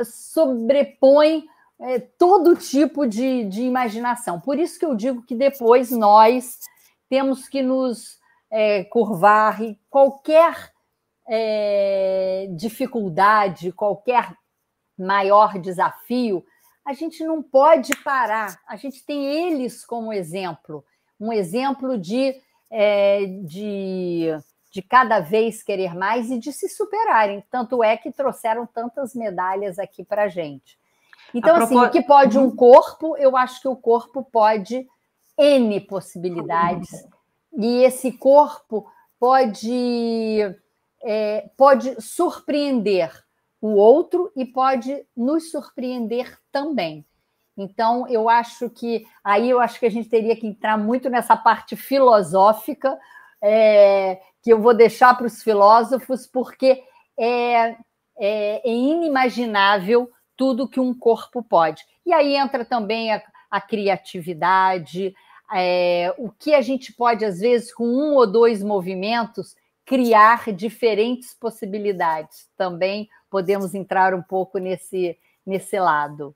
é, sobrepõe é, todo tipo de, de imaginação. Por isso que eu digo que depois nós temos que nos é, curvar e qualquer é, dificuldade, qualquer maior desafio, a gente não pode parar. A gente tem eles como exemplo, um exemplo de, é, de, de cada vez querer mais e de se superarem. Tanto é que trouxeram tantas medalhas aqui para a gente. Então, propos... assim, o que pode um uhum. corpo, eu acho que o corpo pode N possibilidades. Uhum. E esse corpo pode, é, pode surpreender o outro e pode nos surpreender também. Então, eu acho que aí eu acho que a gente teria que entrar muito nessa parte filosófica, é, que eu vou deixar para os filósofos, porque é, é, é inimaginável tudo que um corpo pode. E aí entra também a, a criatividade, é, o que a gente pode, às vezes, com um ou dois movimentos, criar diferentes possibilidades. Também podemos entrar um pouco nesse, nesse lado.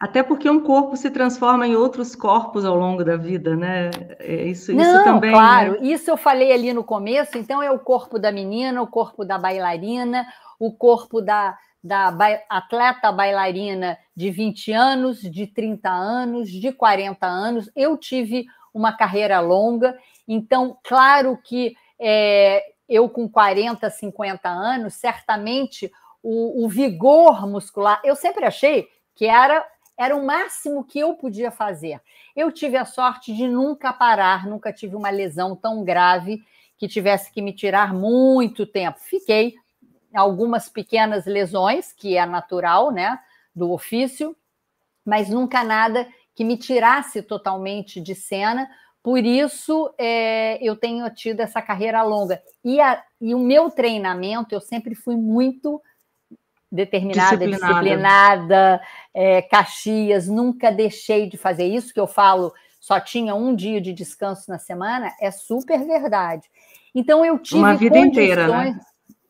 Até porque um corpo se transforma em outros corpos ao longo da vida, né? É, isso, Não, isso também. Né? Claro, né? isso eu falei ali no começo. Então, é o corpo da menina, o corpo da bailarina, o corpo da, da atleta bailarina de 20 anos, de 30 anos, de 40 anos. Eu tive uma carreira longa, então, claro que é, eu com 40, 50 anos, certamente o, o, vigor muscular, eu sempre achei que era, era o máximo que eu podia fazer. Eu tive a sorte de nunca parar, nunca tive uma lesão tão grave que tivesse que me tirar muito tempo. Fiquei algumas pequenas lesões, que é natural, né, do ofício, mas nunca nada que me tirasse totalmente de cena. Por isso é, eu tenho tido essa carreira longa. E, a, e, o meu treinamento, eu sempre fui muito determinada, disciplinada, disciplinada é, Caxias, nunca deixei de fazer isso que eu falo, só tinha um dia de descanso na semana, é super verdade. Então eu tive Uma vida condições, inteira, né?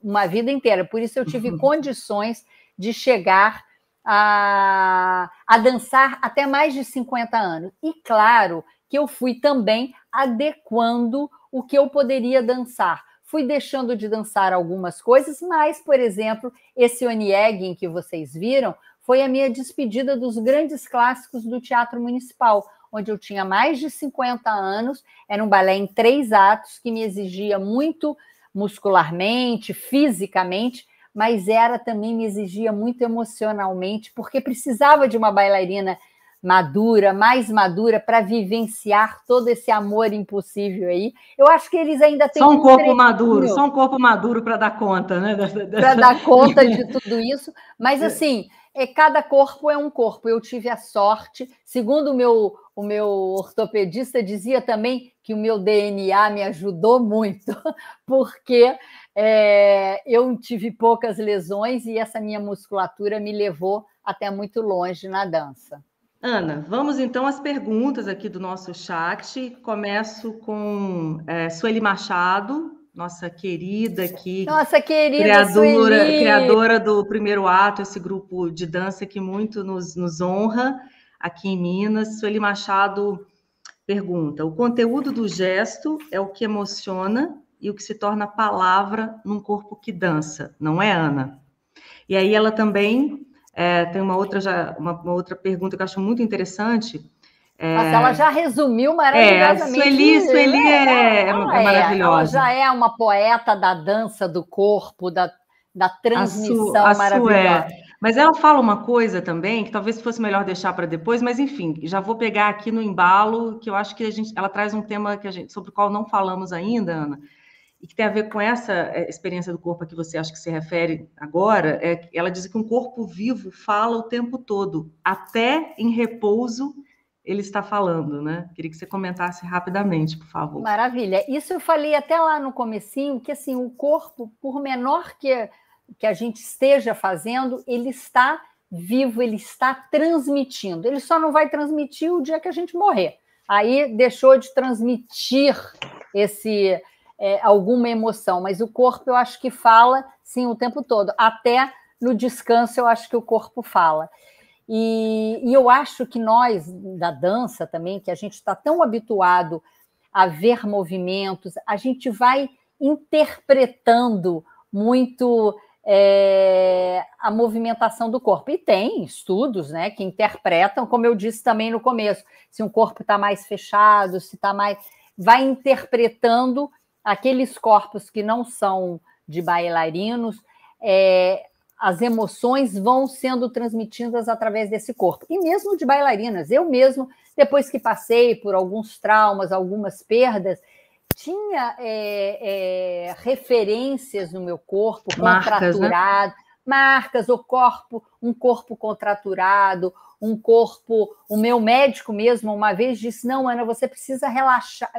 uma vida inteira. Por isso eu tive uhum. condições de chegar a, a dançar até mais de 50 anos. E claro que eu fui também adequando o que eu poderia dançar. Fui deixando de dançar algumas coisas, mas, por exemplo, esse Onieg em que vocês viram foi a minha despedida dos grandes clássicos do Teatro Municipal, onde eu tinha mais de 50 anos, era um balé em três atos que me exigia muito muscularmente, fisicamente, mas era também me exigia muito emocionalmente, porque precisava de uma bailarina madura, mais madura, para vivenciar todo esse amor impossível aí. Eu acho que eles ainda têm. Só um, um corpo maduro, só um corpo maduro para dar conta, né? Para dar conta de tudo isso. Mas, é. assim, é, cada corpo é um corpo. Eu tive a sorte, segundo o meu, o meu ortopedista, dizia também que o meu DNA me ajudou muito, porque é, eu tive poucas lesões e essa minha musculatura me levou até muito longe na dança. Ana, vamos então às perguntas aqui do nosso chat. Começo com é, Sueli Machado, nossa querida aqui. Nossa querida criadora, Sueli. criadora do primeiro ato, esse grupo de dança que muito nos, nos honra aqui em Minas. Sueli Machado pergunta: o conteúdo do gesto é o que emociona e o que se torna palavra num corpo que dança, não é, Ana? E aí ela também é, tem uma outra, já, uma, uma outra pergunta que eu acho muito interessante é... ela já resumiu maravilhosamente. É, Sueli, Sueli é é, é, é, maravilhosa. Ela já é uma poeta da dança, do corpo, da, da transmissão a Su, a é. maravilhosa. é. Mas ela fala uma coisa também, que talvez fosse melhor deixar para depois, mas enfim, já vou pegar aqui no embalo, que eu acho que a gente, ela traz um tema que a gente, sobre o qual não falamos ainda, Ana, e que tem a ver com essa experiência do corpo a que você acha que se refere agora. É, ela diz que um corpo vivo fala o tempo todo, até em repouso ele está falando, né? Queria que você comentasse rapidamente, por favor. Maravilha. Isso eu falei até lá no comecinho, que assim, o corpo, por menor que, que a gente esteja fazendo, ele está vivo, ele está transmitindo. Ele só não vai transmitir o dia que a gente morrer. Aí deixou de transmitir esse é, alguma emoção, mas o corpo eu acho que fala sim o tempo todo, até no descanso eu acho que o corpo fala. E, e eu acho que nós, da dança também, que a gente está tão habituado a ver movimentos, a gente vai interpretando muito é, a movimentação do corpo. E tem estudos né, que interpretam, como eu disse também no começo, se um corpo está mais fechado, se está mais. Vai interpretando aqueles corpos que não são de bailarinos, é, as emoções vão sendo transmitidas através desse corpo. E mesmo de bailarinas, eu mesmo, depois que passei por alguns traumas, algumas perdas, tinha é, é, referências no meu corpo, contraturado, marcas, né? marcas, o corpo, um corpo contraturado, um corpo. O meu médico mesmo uma vez disse: Não, Ana, você precisa relaxar,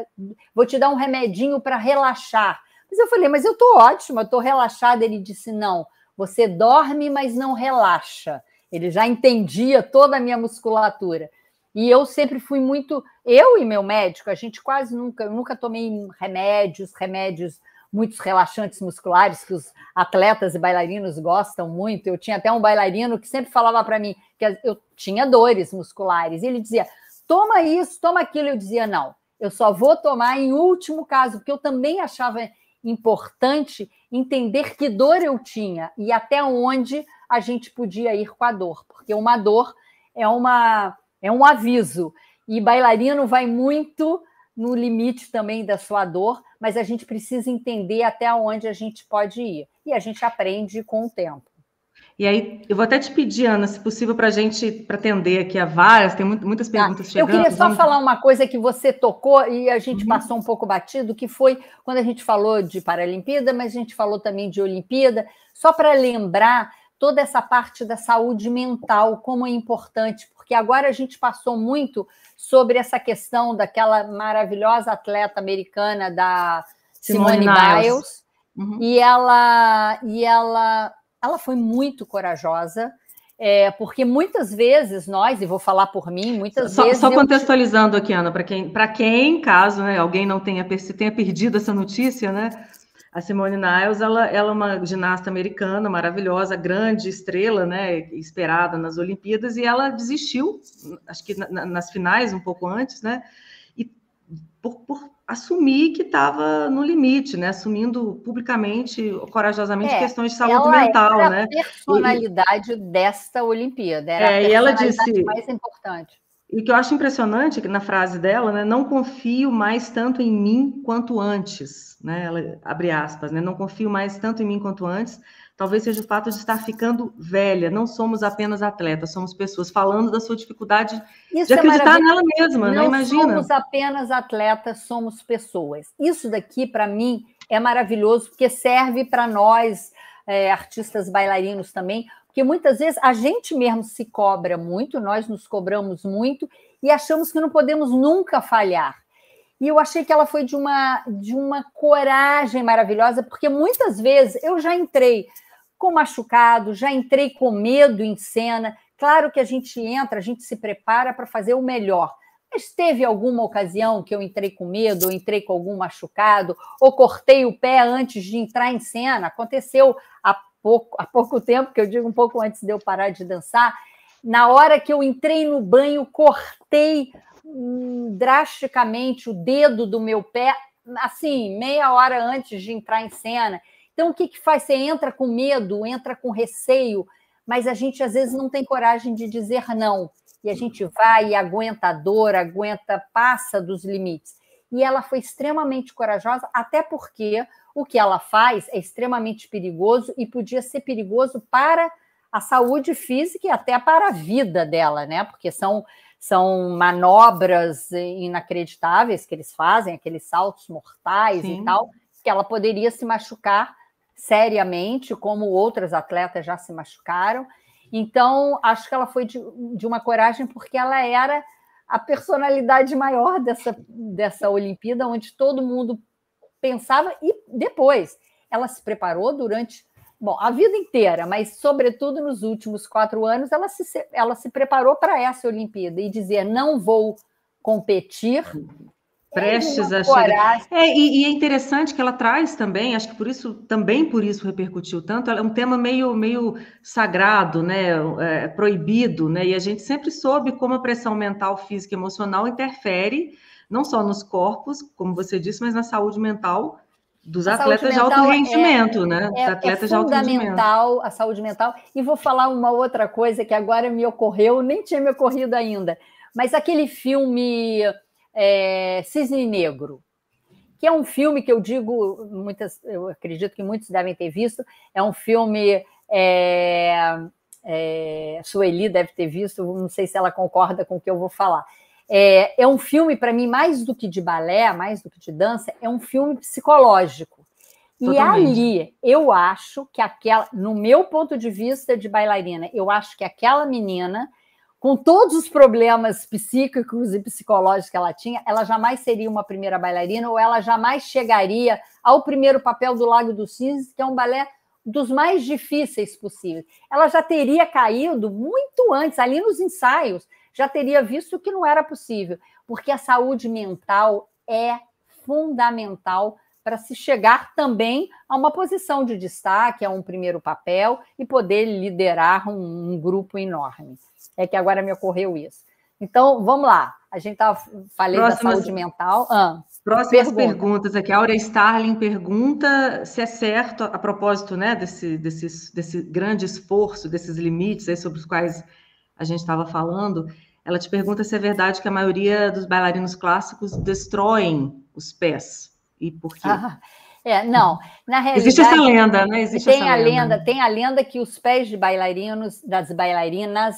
vou te dar um remedinho para relaxar. Mas eu falei: Mas eu estou ótima, estou relaxada. Ele disse: Não você dorme, mas não relaxa. Ele já entendia toda a minha musculatura. E eu sempre fui muito. Eu e meu médico, a gente quase nunca, nunca tomei remédios, remédios muitos relaxantes musculares que os atletas e bailarinos gostam muito. Eu tinha até um bailarino que sempre falava para mim que eu tinha dores musculares. E ele dizia: toma isso, toma aquilo. Eu dizia: não, eu só vou tomar em último caso, porque eu também achava importante entender que dor eu tinha e até onde a gente podia ir com a dor, porque uma dor é uma é um aviso e bailarino vai muito no limite também da sua dor, mas a gente precisa entender até onde a gente pode ir e a gente aprende com o tempo. E aí, eu vou até te pedir, Ana, se possível, para a gente pra atender aqui a várias, tem muito, muitas tá. perguntas chegando. Eu queria só Vamos... falar uma coisa que você tocou e a gente uhum. passou um pouco batido, que foi quando a gente falou de Paralimpíada, mas a gente falou também de Olimpíada, só para lembrar toda essa parte da saúde mental, como é importante, porque agora a gente passou muito sobre essa questão daquela maravilhosa atleta americana da Simone, Simone Biles, Biles. Uhum. e ela e ela ela foi muito corajosa. É, porque muitas vezes nós, e vou falar por mim, muitas só, vezes. Só contextualizando eu... aqui, Ana, para quem, quem, caso né, alguém não tenha, tenha perdido essa notícia, né? A Simone Niles, ela, ela é uma ginasta americana maravilhosa, grande estrela, né? Esperada nas Olimpíadas, e ela desistiu, acho que na, nas finais, um pouco antes, né? E por, por assumir que estava no limite, né? Assumindo publicamente, corajosamente, é, questões de saúde mental, era né? A personalidade e, desta Olimpíada era é, a e ela disse mais importante. E que eu acho impressionante é na frase dela, né? Não confio mais tanto em mim quanto antes, né? Ela abre aspas, né? Não confio mais tanto em mim quanto antes, talvez seja o fato de estar ficando velha. Não somos apenas atletas, somos pessoas falando da sua dificuldade Isso de é acreditar nela mesma, né? não né? imagina? Não somos apenas atletas, somos pessoas. Isso daqui, para mim, é maravilhoso, porque serve para nós, é, artistas bailarinos também, porque muitas vezes a gente mesmo se cobra muito, nós nos cobramos muito e achamos que não podemos nunca falhar. E eu achei que ela foi de uma, de uma coragem maravilhosa, porque muitas vezes eu já entrei com machucado, já entrei com medo em cena. Claro que a gente entra, a gente se prepara para fazer o melhor. Mas teve alguma ocasião que eu entrei com medo, ou entrei com algum machucado, ou cortei o pé antes de entrar em cena? Aconteceu há pouco, há pouco tempo, que eu digo um pouco antes de eu parar de dançar. Na hora que eu entrei no banho, cortei hum, drasticamente o dedo do meu pé, assim, meia hora antes de entrar em cena. Então, o que, que faz? Você entra com medo, entra com receio, mas a gente às vezes não tem coragem de dizer não. E a gente vai e aguenta a dor, aguenta, passa dos limites. E ela foi extremamente corajosa, até porque o que ela faz é extremamente perigoso e podia ser perigoso para a saúde física e até para a vida dela, né? Porque são, são manobras inacreditáveis que eles fazem, aqueles saltos mortais Sim. e tal, que ela poderia se machucar seriamente, como outras atletas já se machucaram. Então, acho que ela foi de, de uma coragem porque ela era a personalidade maior dessa, dessa Olimpíada, onde todo mundo pensava e depois ela se preparou durante bom a vida inteira, mas sobretudo nos últimos quatro anos ela se, ela se preparou para essa Olimpíada e dizer não vou competir prestes a chegar. É, e, e, é interessante que ela traz também, acho que por isso, também por isso repercutiu tanto, é um tema meio, meio sagrado, né, é, proibido, né, e a gente sempre soube como a pressão mental, física e emocional interfere, não só nos corpos, como você disse, mas na saúde mental dos a atletas de alto é, rendimento, é, né? É, atletas é fundamental a saúde mental. E vou falar uma outra coisa que agora me ocorreu, nem tinha me ocorrido ainda, mas aquele filme é, Cisne Negro, que é um filme que eu digo, muitas, eu acredito que muitos devem ter visto, é um filme. É, é, Sueli deve ter visto, não sei se ela concorda com o que eu vou falar. É, é um filme, para mim, mais do que de balé, mais do que de dança, é um filme psicológico. Totalmente. E ali, eu acho que aquela, no meu ponto de vista de bailarina, eu acho que aquela menina com todos os problemas psíquicos e psicológicos que ela tinha, ela jamais seria uma primeira bailarina ou ela jamais chegaria ao primeiro papel do Lago dos Cisnes, que é um balé dos mais difíceis possíveis. Ela já teria caído muito antes, ali nos ensaios, já teria visto que não era possível, porque a saúde mental é fundamental para se chegar também a uma posição de destaque, a um primeiro papel e poder liderar um, um grupo enorme. É que agora me ocorreu isso. Então, vamos lá. A gente tá, falei próximas, da saúde mental. Ah, próximas pergunta. perguntas aqui. A Aurea Starling pergunta se é certo, a propósito né, desse, desse, desse grande esforço, desses limites aí sobre os quais a gente estava falando. Ela te pergunta se é verdade que a maioria dos bailarinos clássicos destroem os pés. E por quê? Ah, é, não. Na realidade, existe essa lenda, né? Existe tem essa lenda. a lenda. Tem a lenda que os pés de bailarinos, das bailarinas,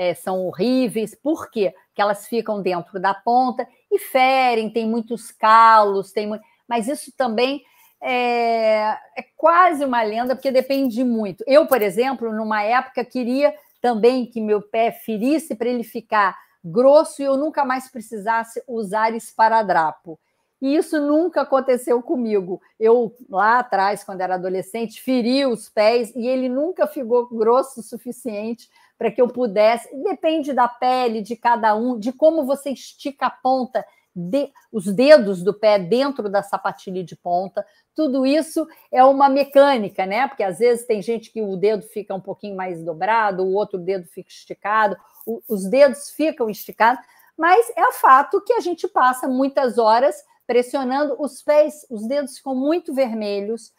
é, são horríveis. Por quê? Porque elas ficam dentro da ponta e ferem, tem muitos calos, tem muito... mas isso também é, é quase uma lenda, porque depende muito. Eu, por exemplo, numa época queria também que meu pé ferisse para ele ficar grosso e eu nunca mais precisasse usar esparadrapo. E isso nunca aconteceu comigo. Eu, lá atrás, quando era adolescente, feri os pés e ele nunca ficou grosso o suficiente para que eu pudesse. Depende da pele de cada um, de como você estica a ponta, de, os dedos do pé dentro da sapatilha de ponta. Tudo isso é uma mecânica, né? Porque às vezes tem gente que o dedo fica um pouquinho mais dobrado, o outro dedo fica esticado, o, os dedos ficam esticados, mas é o fato que a gente passa muitas horas pressionando os pés, os dedos ficam muito vermelhos,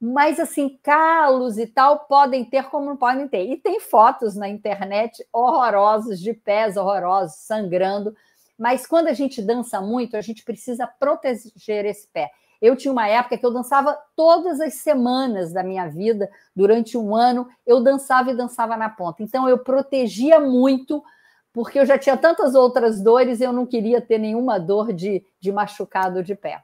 mas assim, calos e tal podem ter como não podem ter. E tem fotos na internet horrorosas de pés horrorosos, sangrando. Mas quando a gente dança muito, a gente precisa proteger esse pé. Eu tinha uma época que eu dançava todas as semanas da minha vida, durante um ano, eu dançava e dançava na ponta. Então eu protegia muito, porque eu já tinha tantas outras dores, eu não queria ter nenhuma dor de, de machucado de pé.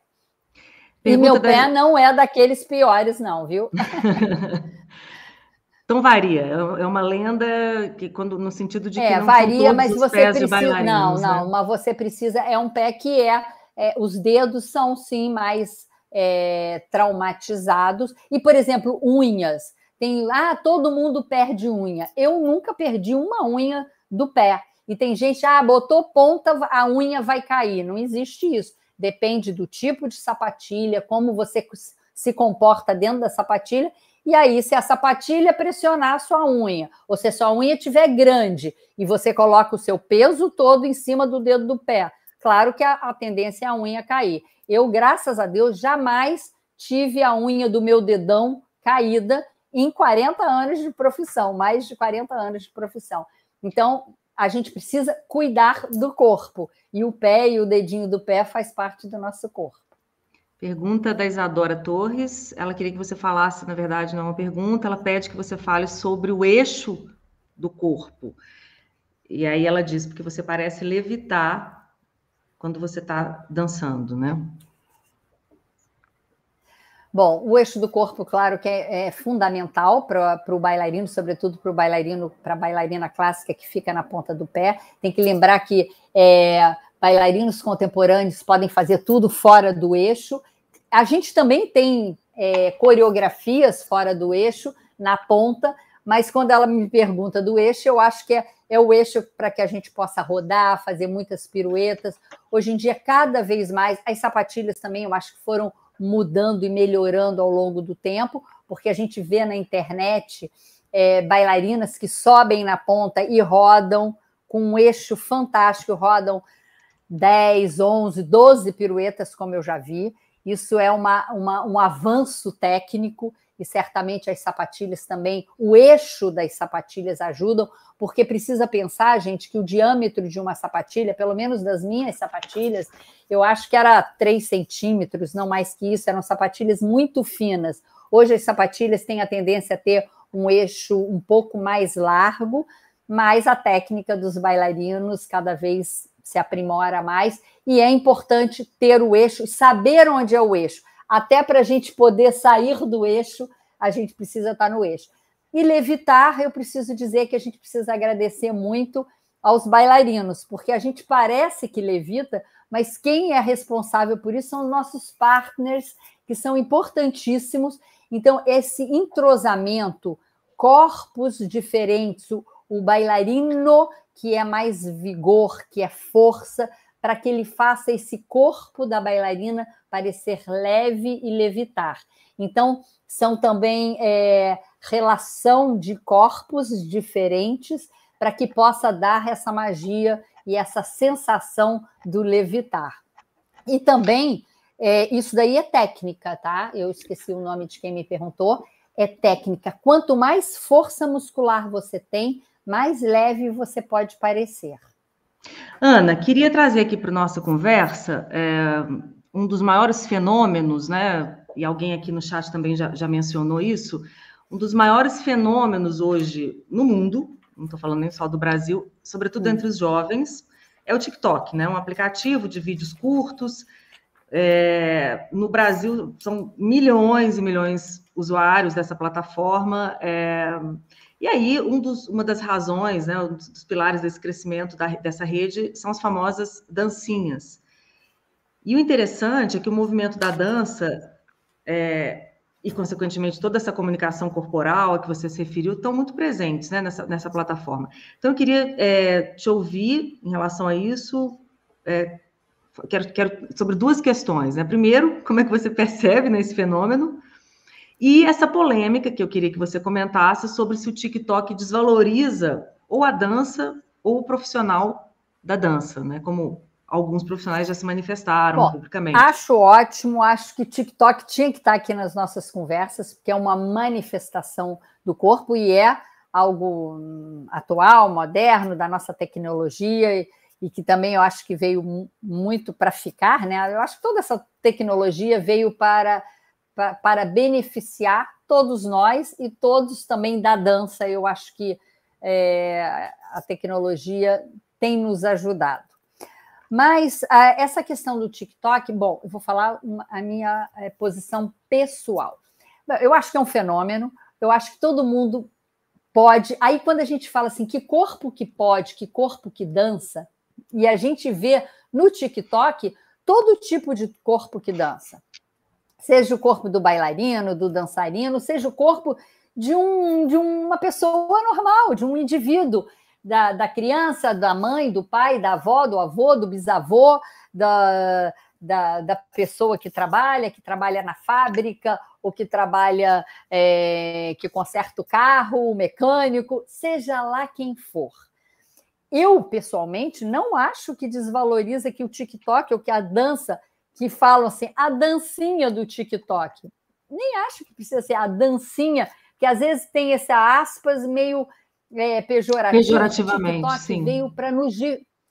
Pergunta e meu da... pé não é daqueles piores, não, viu? então varia, é, é uma lenda que quando no sentido de é, que é, não varia, mas você precisa não, né? não, né? mas você precisa é um pé que é, é os dedos são sim mais é, traumatizados e por exemplo unhas tem ah todo mundo perde unha, eu nunca perdi uma unha do pé e tem gente ah botou ponta a unha vai cair, não existe isso depende do tipo de sapatilha, como você se comporta dentro da sapatilha. E aí, se a sapatilha pressionar a sua unha, ou se a sua unha estiver grande e você coloca o seu peso todo em cima do dedo do pé, claro que a, a tendência é a unha cair. Eu, graças a Deus, jamais tive a unha do meu dedão caída em 40 anos de profissão, mais de 40 anos de profissão. Então, a gente precisa cuidar do corpo. E o pé e o dedinho do pé faz parte do nosso corpo. Pergunta da Isadora Torres. Ela queria que você falasse, na verdade, não é uma pergunta, ela pede que você fale sobre o eixo do corpo. E aí ela diz, porque você parece levitar quando você está dançando, né? Bom, o eixo do corpo, claro, que é, é fundamental para o bailarino, sobretudo para o bailarino, para a bailarina clássica que fica na ponta do pé. Tem que lembrar que é, bailarinos contemporâneos podem fazer tudo fora do eixo. A gente também tem é, coreografias fora do eixo, na ponta, mas quando ela me pergunta do eixo, eu acho que é, é o eixo para que a gente possa rodar, fazer muitas piruetas. Hoje em dia, cada vez mais, as sapatilhas também, eu acho que foram mudando e melhorando ao longo do tempo, porque a gente vê na internet é, bailarinas que sobem na ponta e rodam com um eixo fantástico, rodam 10, 11, 12 piruetas, como eu já vi. Isso é uma, uma um avanço técnico e certamente as sapatilhas também, o eixo das sapatilhas ajudam, porque precisa pensar, gente, que o diâmetro de uma sapatilha, pelo menos das minhas sapatilhas, eu acho que era 3 centímetros, não mais que isso, eram sapatilhas muito finas. Hoje as sapatilhas têm a tendência a ter um eixo um pouco mais largo, mas a técnica dos bailarinos cada vez se aprimora mais e é importante ter o eixo, saber onde é o eixo. Até para a gente poder sair do eixo, a gente precisa estar tá no eixo. E levitar, eu preciso dizer que a gente precisa agradecer muito aos bailarinos, porque a gente parece que levita, mas quem é responsável por isso são os nossos partners, que são importantíssimos. Então, esse entrosamento, corpos diferentes, o, o bailarino que é mais vigor, que é força, para que ele faça esse corpo da bailarina parecer leve e levitar. Então, são também é, relação de corpos diferentes para que possa dar essa magia e essa sensação do levitar. E também, é, isso daí é técnica, tá? Eu esqueci o nome de quem me perguntou. É técnica. Quanto mais força muscular você tem, mais leve você pode parecer. Ana, queria trazer aqui para nossa conversa é, um dos maiores fenômenos, né? E alguém aqui no chat também já, já mencionou isso. Um dos maiores fenômenos hoje no mundo, não estou falando nem só do Brasil, sobretudo entre os jovens, é o TikTok, né? Um aplicativo de vídeos curtos. É, no Brasil, são milhões e milhões de usuários dessa plataforma. É, e aí, um dos, uma das razões, né, um dos pilares desse crescimento da, dessa rede são as famosas dancinhas. E o interessante é que o movimento da dança é, e, consequentemente, toda essa comunicação corporal a que você se referiu estão muito presentes né, nessa, nessa, plataforma. Então, eu queria é, te ouvir em relação a isso. É, quero, quero sobre duas questões. Né? Primeiro, como é que você percebe né, esse fenômeno? E essa polêmica que eu queria que você comentasse sobre se o TikTok desvaloriza ou a dança ou o profissional da dança, né? Como alguns profissionais já se manifestaram Bom, publicamente. Acho ótimo, acho que o TikTok tinha que estar aqui nas nossas conversas, porque é uma manifestação do corpo e é algo hum, atual, moderno, da nossa tecnologia e, e que também eu acho que veio muito para ficar, né? Eu acho que toda essa tecnologia veio para para beneficiar todos nós e todos também da dança. Eu acho que é, a tecnologia tem nos ajudado. Mas a, essa questão do TikTok, bom, eu vou falar uma, a minha é, posição pessoal. Eu acho que é um fenômeno, eu acho que todo mundo pode. Aí, quando a gente fala assim, que corpo que pode, que corpo que dança, e a gente vê no TikTok todo tipo de corpo que dança seja o corpo do bailarino, do dançarino, seja o corpo de, um, de uma pessoa normal, de um indivíduo, da, da criança, da mãe, do pai, da avó, do avô, do bisavô, da, da, da pessoa que trabalha, que trabalha na fábrica, ou que trabalha, é, que conserta o carro, o mecânico, seja lá quem for. Eu, pessoalmente, não acho que desvaloriza que o TikTok ou que a dança que falam assim, a dancinha do TikTok. Nem acho que precisa ser a dancinha, que às vezes tem essa aspas meio é, pejorativa. Pejorativamente, TikTok sim. Veio para nos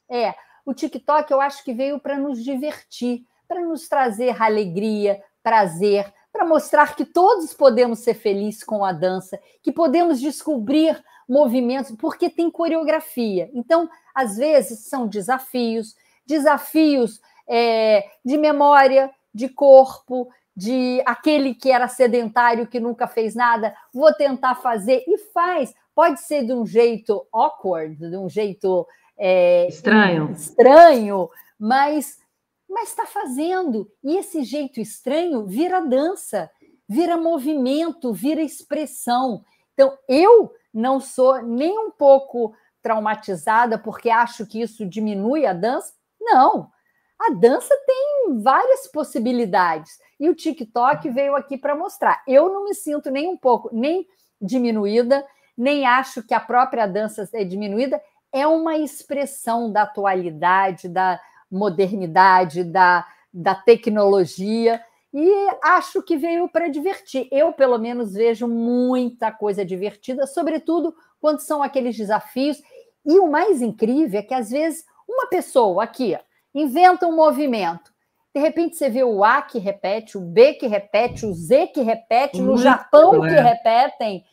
é, o TikTok eu acho que veio para nos divertir, para nos trazer alegria, prazer, para mostrar que todos podemos ser felizes com a dança, que podemos descobrir movimentos, porque tem coreografia. Então, às vezes são desafios, desafios é, de memória, de corpo, de aquele que era sedentário, que nunca fez nada, vou tentar fazer, e faz. Pode ser de um jeito awkward, de um jeito é, estranho. estranho, mas mas está fazendo. E esse jeito estranho vira dança, vira movimento, vira expressão. Então, eu não sou nem um pouco traumatizada porque acho que isso diminui a dança. Não, a dança tem várias possibilidades e o TikTok veio aqui para mostrar. Eu não me sinto nem um pouco, nem diminuída, nem acho que a própria dança é diminuída. É uma expressão da atualidade, da modernidade, da, da tecnologia e acho que veio para divertir. Eu, pelo menos, vejo muita coisa divertida, sobretudo quando são aqueles desafios. E o mais incrível é que, às vezes, uma pessoa aqui inventa um movimento. De repente você vê o A que repete, o B que repete, o Z que repete, no Muito Japão que é. repetem.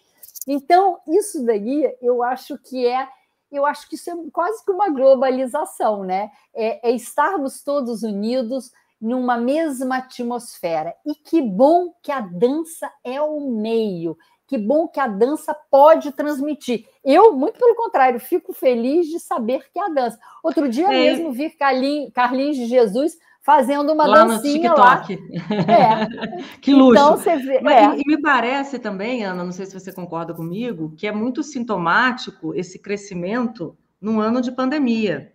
Então, isso daí eu acho que é eu acho que isso é quase que uma globalização, né? É, é, estarmos todos unidos numa mesma atmosfera. E que bom que a dança é o meio, que bom que a dança pode transmitir. Eu, muito pelo contrário, fico feliz de saber que é a dança. Outro dia é. mesmo vi Carlinhos de Jesus fazendo uma lá dancinha lá. É. que luxo. Então, você vê, Mas, é. E me parece também, Ana, não sei se você concorda comigo, que é muito sintomático esse crescimento num ano de pandemia.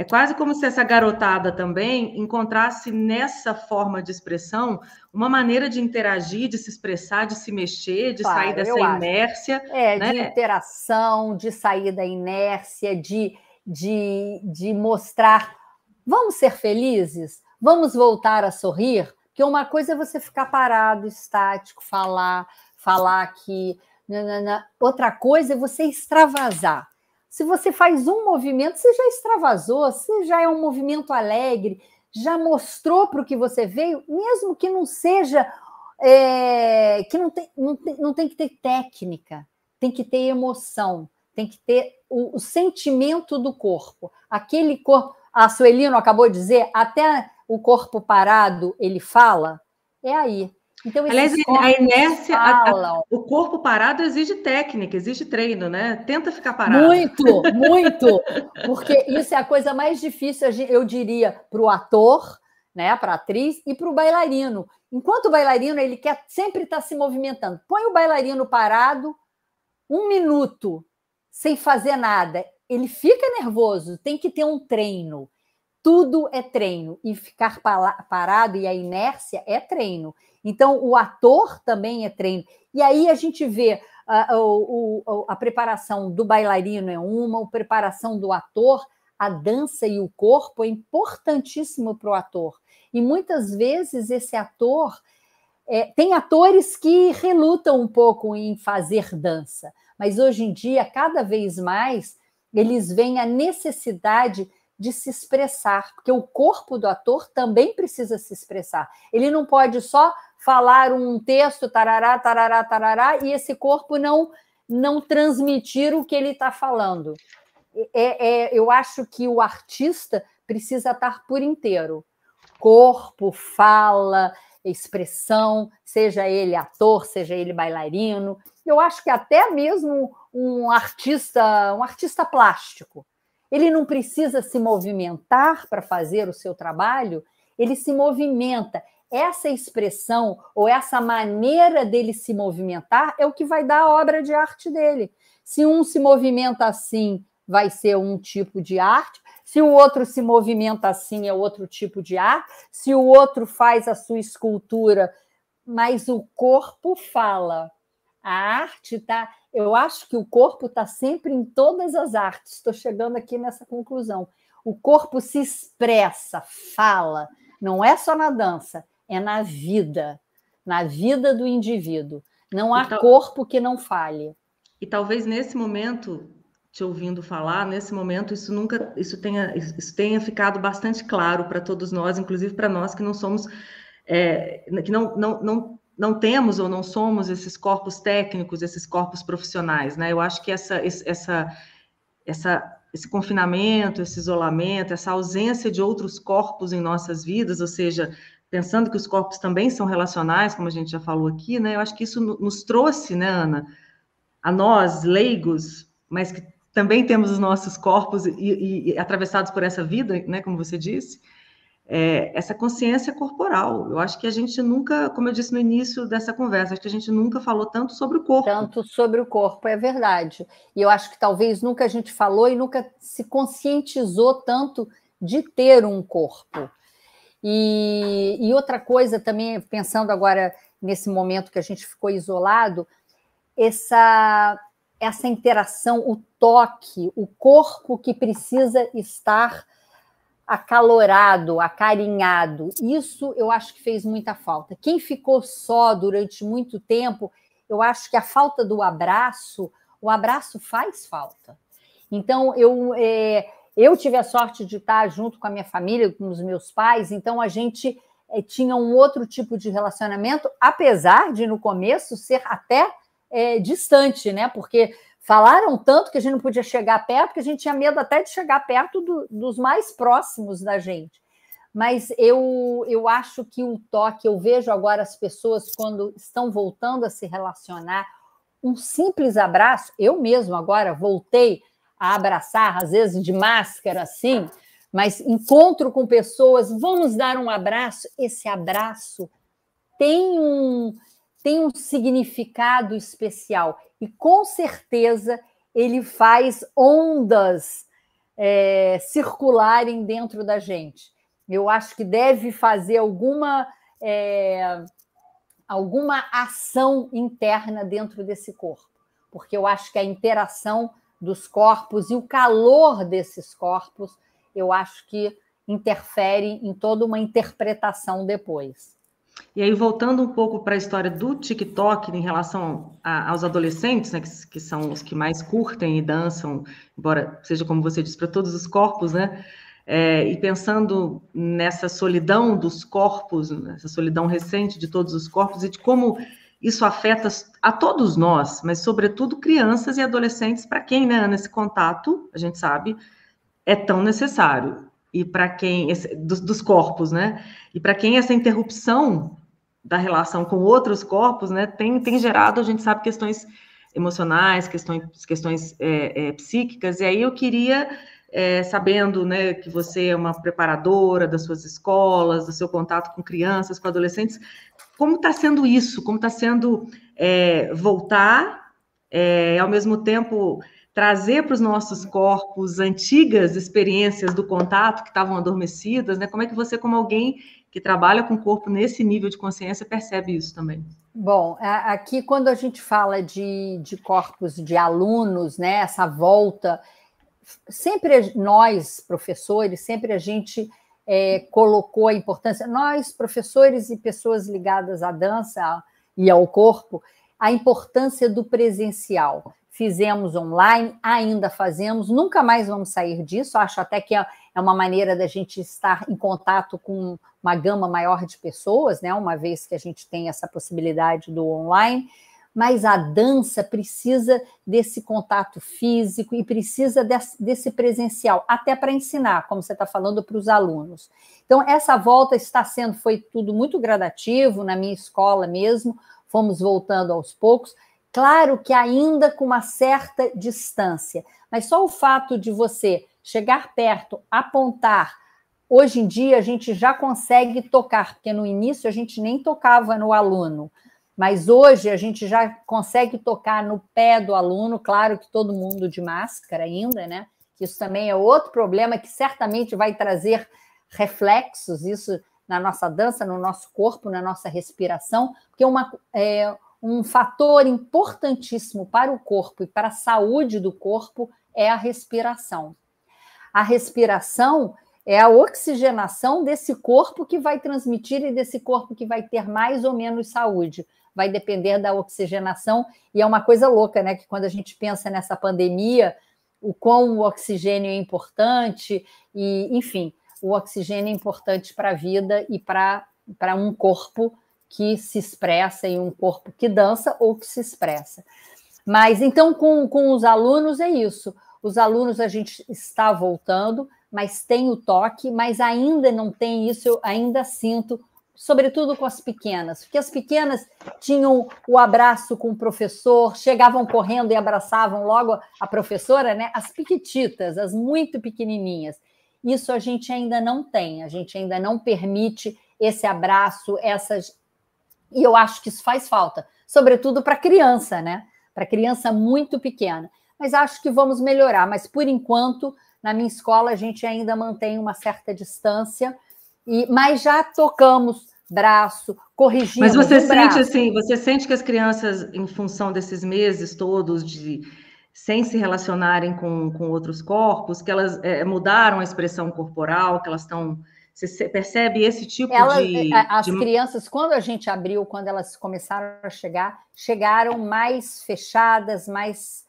É quase como se essa garotada também encontrasse nessa forma de expressão uma maneira de interagir, de se expressar, de se mexer, de claro, sair dessa inércia. É, né? de interação, de sair da inércia, de, de, de mostrar. Vamos ser felizes? Vamos voltar a sorrir? Porque uma coisa é você ficar parado, estático, falar, falar que. Outra coisa é você extravasar. Se você faz um movimento, você já extravasou, você já é um movimento alegre, já mostrou para o que você veio, mesmo que não seja. É, que não tem, não, tem, não tem que ter técnica, tem que ter emoção, tem que ter o, o sentimento do corpo. Aquele corpo. A Suelino acabou de dizer, até o corpo parado ele fala, é aí. Então, Aliás, a inércia, a, a, o corpo parado exige técnica, exige treino, né? Tenta ficar parado. Muito, muito, porque isso é a coisa mais difícil, eu diria, para o ator, né, para a atriz e para o bailarino. Enquanto o bailarino ele quer sempre estar tá se movimentando. Põe o bailarino parado um minuto sem fazer nada, ele fica nervoso. Tem que ter um treino tudo é treino e ficar parado e a inércia é treino. Então, o ator também é treino. E aí a gente vê a, a, a, a preparação do bailarino é uma, a preparação do ator, a dança e o corpo é importantíssimo para o ator. E muitas vezes esse ator. É, tem atores que relutam um pouco em fazer dança, mas hoje em dia, cada vez mais, eles veem a necessidade de se expressar, porque o corpo do ator também precisa se expressar. Ele não pode só falar um texto, tarará, tarará, tarará, e esse corpo não não transmitir o que ele está falando. É, é, eu acho que o artista precisa estar por inteiro. Corpo, fala, expressão, seja ele ator, seja ele bailarino. Eu acho que até mesmo um artista, um artista plástico, ele não precisa se movimentar para fazer o seu trabalho, ele se movimenta. Essa expressão ou essa maneira dele se movimentar é o que vai dar a obra de arte dele. Se um se movimenta assim, vai ser um tipo de arte. Se o outro se movimenta assim, é outro tipo de arte. Se o outro faz a sua escultura, mas o corpo fala. A arte está eu acho que o corpo está sempre em todas as artes. Estou chegando aqui nessa conclusão. O corpo se expressa, fala. Não é só na dança, é na vida, na vida do indivíduo. Não há tal... Então corpo que não fale. E talvez nesse momento, te ouvindo falar, nesse momento isso nunca, isso tenha, isso tenha ficado bastante claro para todos nós, inclusive para nós que não somos é, que não, não, não não temos ou não somos esses corpos técnicos, esses corpos profissionais, né? Eu acho que essa, essa, essa, esse confinamento, esse isolamento, essa ausência de outros corpos em nossas vidas, ou seja, pensando que os corpos também são relacionais, como a gente já falou aqui, né? Eu acho que isso nos trouxe, né, Ana, a nós leigos, mas que também temos os nossos corpos e, e, e atravessados por essa vida, né? Como você disse é, essa consciência corporal. Eu acho que a gente nunca, como eu disse no início dessa conversa, acho que a gente nunca falou tanto sobre o corpo. Tanto sobre o corpo, é verdade. E eu acho que talvez nunca a gente falou e nunca se conscientizou tanto de ter um corpo. E, e outra coisa também, pensando agora nesse momento que a gente ficou isolado, essa, essa interação, o toque, o corpo que precisa estar acalorado, acarinhado. Isso eu acho que fez muita falta. Quem ficou só durante muito tempo, eu acho que a falta do abraço, o abraço faz falta. Então, eu, é, eu tive a sorte de estar junto com a minha família, com os meus pais, então a gente é, tinha um outro tipo de relacionamento, apesar de no começo ser até é, distante, né? Porque Falaram tanto que a gente não podia chegar perto, que a gente tinha medo até de chegar perto do, dos mais próximos da gente. Mas eu, eu acho que o toque, eu vejo agora as pessoas quando estão voltando a se relacionar, um simples abraço, eu mesmo agora voltei a abraçar, às vezes de máscara assim, mas encontro com pessoas, vamos dar um abraço, esse abraço tem um tem um significado especial e com certeza ele faz ondas é, circularem dentro da gente. Eu acho que deve fazer alguma é, alguma ação interna dentro desse corpo, porque eu acho que a interação dos corpos e o calor desses corpos, eu acho que interfere em toda uma interpretação depois. E aí, voltando um pouco para a história do TikTok em relação a, aos adolescentes, né, que, que, são os que mais curtem e dançam, embora seja, como você disse, para todos os corpos, né? É, e pensando nessa solidão dos corpos, nessa solidão recente de todos os corpos e de como isso afeta a todos nós, mas sobretudo crianças e adolescentes, para quem, né, Ana, esse contato, a gente sabe, é tão necessário e para quem dos, dos, corpos, né? E para quem essa interrupção da relação com outros corpos, né, tem, tem gerado, a gente sabe, questões emocionais, questões, questões é, é, psíquicas. E aí eu queria, é, sabendo, né, que você é uma preparadora das suas escolas, do seu contato com crianças, com adolescentes, como está sendo isso? Como está sendo é, voltar, é, ao mesmo tempo trazer para os nossos corpos antigas experiências do contato que estavam adormecidas, né? Como é que você, como alguém que trabalha com o corpo nesse nível de consciência, percebe isso também? Bom, aqui quando a gente fala de, de corpos de alunos, né? Essa volta, sempre nós, professores, sempre a gente é, colocou a importância, nós, professores e pessoas ligadas à dança e ao corpo, a importância do presencial fizemos online, ainda fazemos, nunca mais vamos sair disso. Acho até que é, é uma maneira da gente estar em contato com uma gama maior de pessoas, né? Uma vez que a gente tem essa possibilidade do online. Mas a dança precisa desse contato físico e precisa desse presencial, até para ensinar, como você está falando, para os alunos. Então, essa volta está sendo, foi tudo muito gradativo, na minha escola mesmo, fomos voltando aos poucos, Claro que ainda com uma certa distância, mas só o fato de você chegar perto, apontar, hoje em dia a gente já consegue tocar, porque no início a gente nem tocava no aluno, mas hoje a gente já consegue tocar no pé do aluno, claro que todo mundo de máscara ainda, né? Isso também é outro problema que certamente vai trazer reflexos, isso na nossa dança, no nosso corpo, na nossa respiração, porque uma, é, um fator importantíssimo para o corpo e para a saúde do corpo é a respiração. A respiração é a oxigenação desse corpo que vai transmitir e desse corpo que vai ter mais ou menos saúde. Vai depender da oxigenação, e é uma coisa louca, né? Que quando a gente pensa nessa pandemia, o quão o oxigênio é importante, e enfim, o oxigênio é importante para a vida e para um corpo que se expressa em um corpo que dança ou que se expressa. Mas então, com, com os alunos, é isso. Os alunos a gente está voltando, mas tem o toque, mas ainda não tem isso, eu ainda sinto, sobretudo com as pequenas, porque as pequenas tinham o abraço com o professor, chegavam correndo e abraçavam logo a professora, né? As piquititas, as muito pequenininhas. Isso a gente ainda não tem, a gente ainda não permite esse abraço, essas, e eu acho que isso faz falta, sobretudo para criança, né? Para criança muito pequena. Mas acho que vamos melhorar. Mas por enquanto, na minha escola, a gente ainda mantém uma certa distância, e mas já tocamos braço, corrigimos. Mas você sente assim, você sente que as crianças, em função desses meses todos de sem se relacionarem com, com outros corpos, que elas é, mudaram a expressão corporal, que elas estão você percebe esse tipo de. Eh, as de... crianças, quando a gente abriu, quando elas começaram a chegar, chegaram mais fechadas, mais,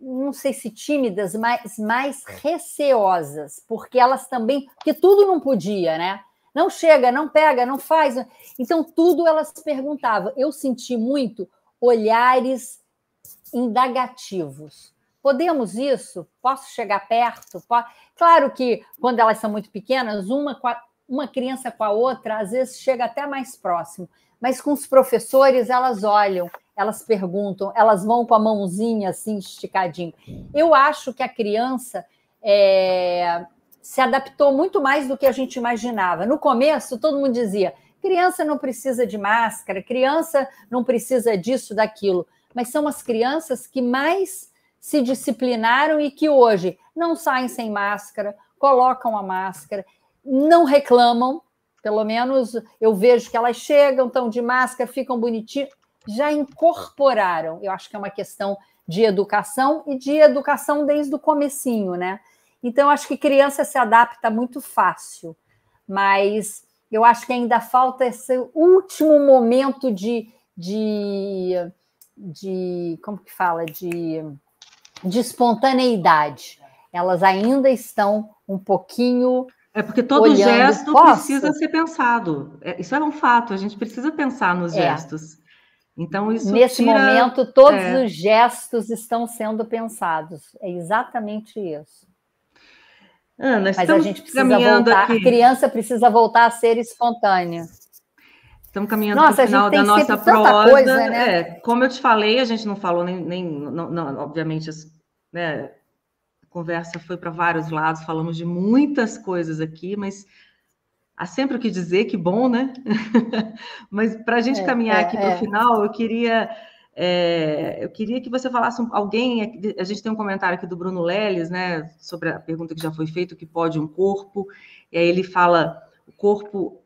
não sei se tímidas, mas mais é. receosas, porque elas também. Porque tudo não podia, né? Não chega, não pega, não faz. Né? Então, tudo elas perguntavam. Eu senti muito olhares indagativos. Podemos isso? Posso chegar perto? Claro que quando elas são muito pequenas, uma uma criança com a outra, às vezes chega até mais próximo, mas com os professores elas olham, elas perguntam, elas vão com a mãozinha assim esticadinho. Eu acho que a criança é, se adaptou muito mais do que a gente imaginava. No começo, todo mundo dizia: criança não precisa de máscara, criança não precisa disso, daquilo. Mas são as crianças que mais se disciplinaram e que hoje não saem sem máscara, colocam a máscara não reclamam, pelo menos eu vejo que elas chegam, estão de máscara, ficam bonitinhas, já incorporaram. Eu acho que é uma questão de educação e de educação desde o comecinho, né? Então, acho que criança se adapta muito fácil, mas eu acho que ainda falta esse último momento de, de, de como que fala, de, de espontaneidade. Elas ainda estão um pouquinho é porque todo olhando, gesto posso? precisa ser pensado. É, isso é um fato, a gente precisa pensar nos é. gestos. Então, isso Nesse tira... momento, todos é. os gestos estão sendo pensados. É exatamente isso. Ana, Mas a gente precisa voltar, aqui. a criança precisa voltar a ser espontânea. Estamos caminhando para o final da nossa prosa. Coisa, né? é, como eu te falei, a gente não falou nem, nem não, não, obviamente, né, conversa foi para vários lados, falamos de muitas coisas aqui, mas há sempre o que dizer, que bom, né? mas para a gente é, caminhar é, aqui para o é. final, eu queria. É, eu queria que você falasse alguém. É a gente tem um comentário aqui do Bruno Leles, né, sobre a pergunta que já foi feita, o que pode um corpo. E aí ele fala: o corpo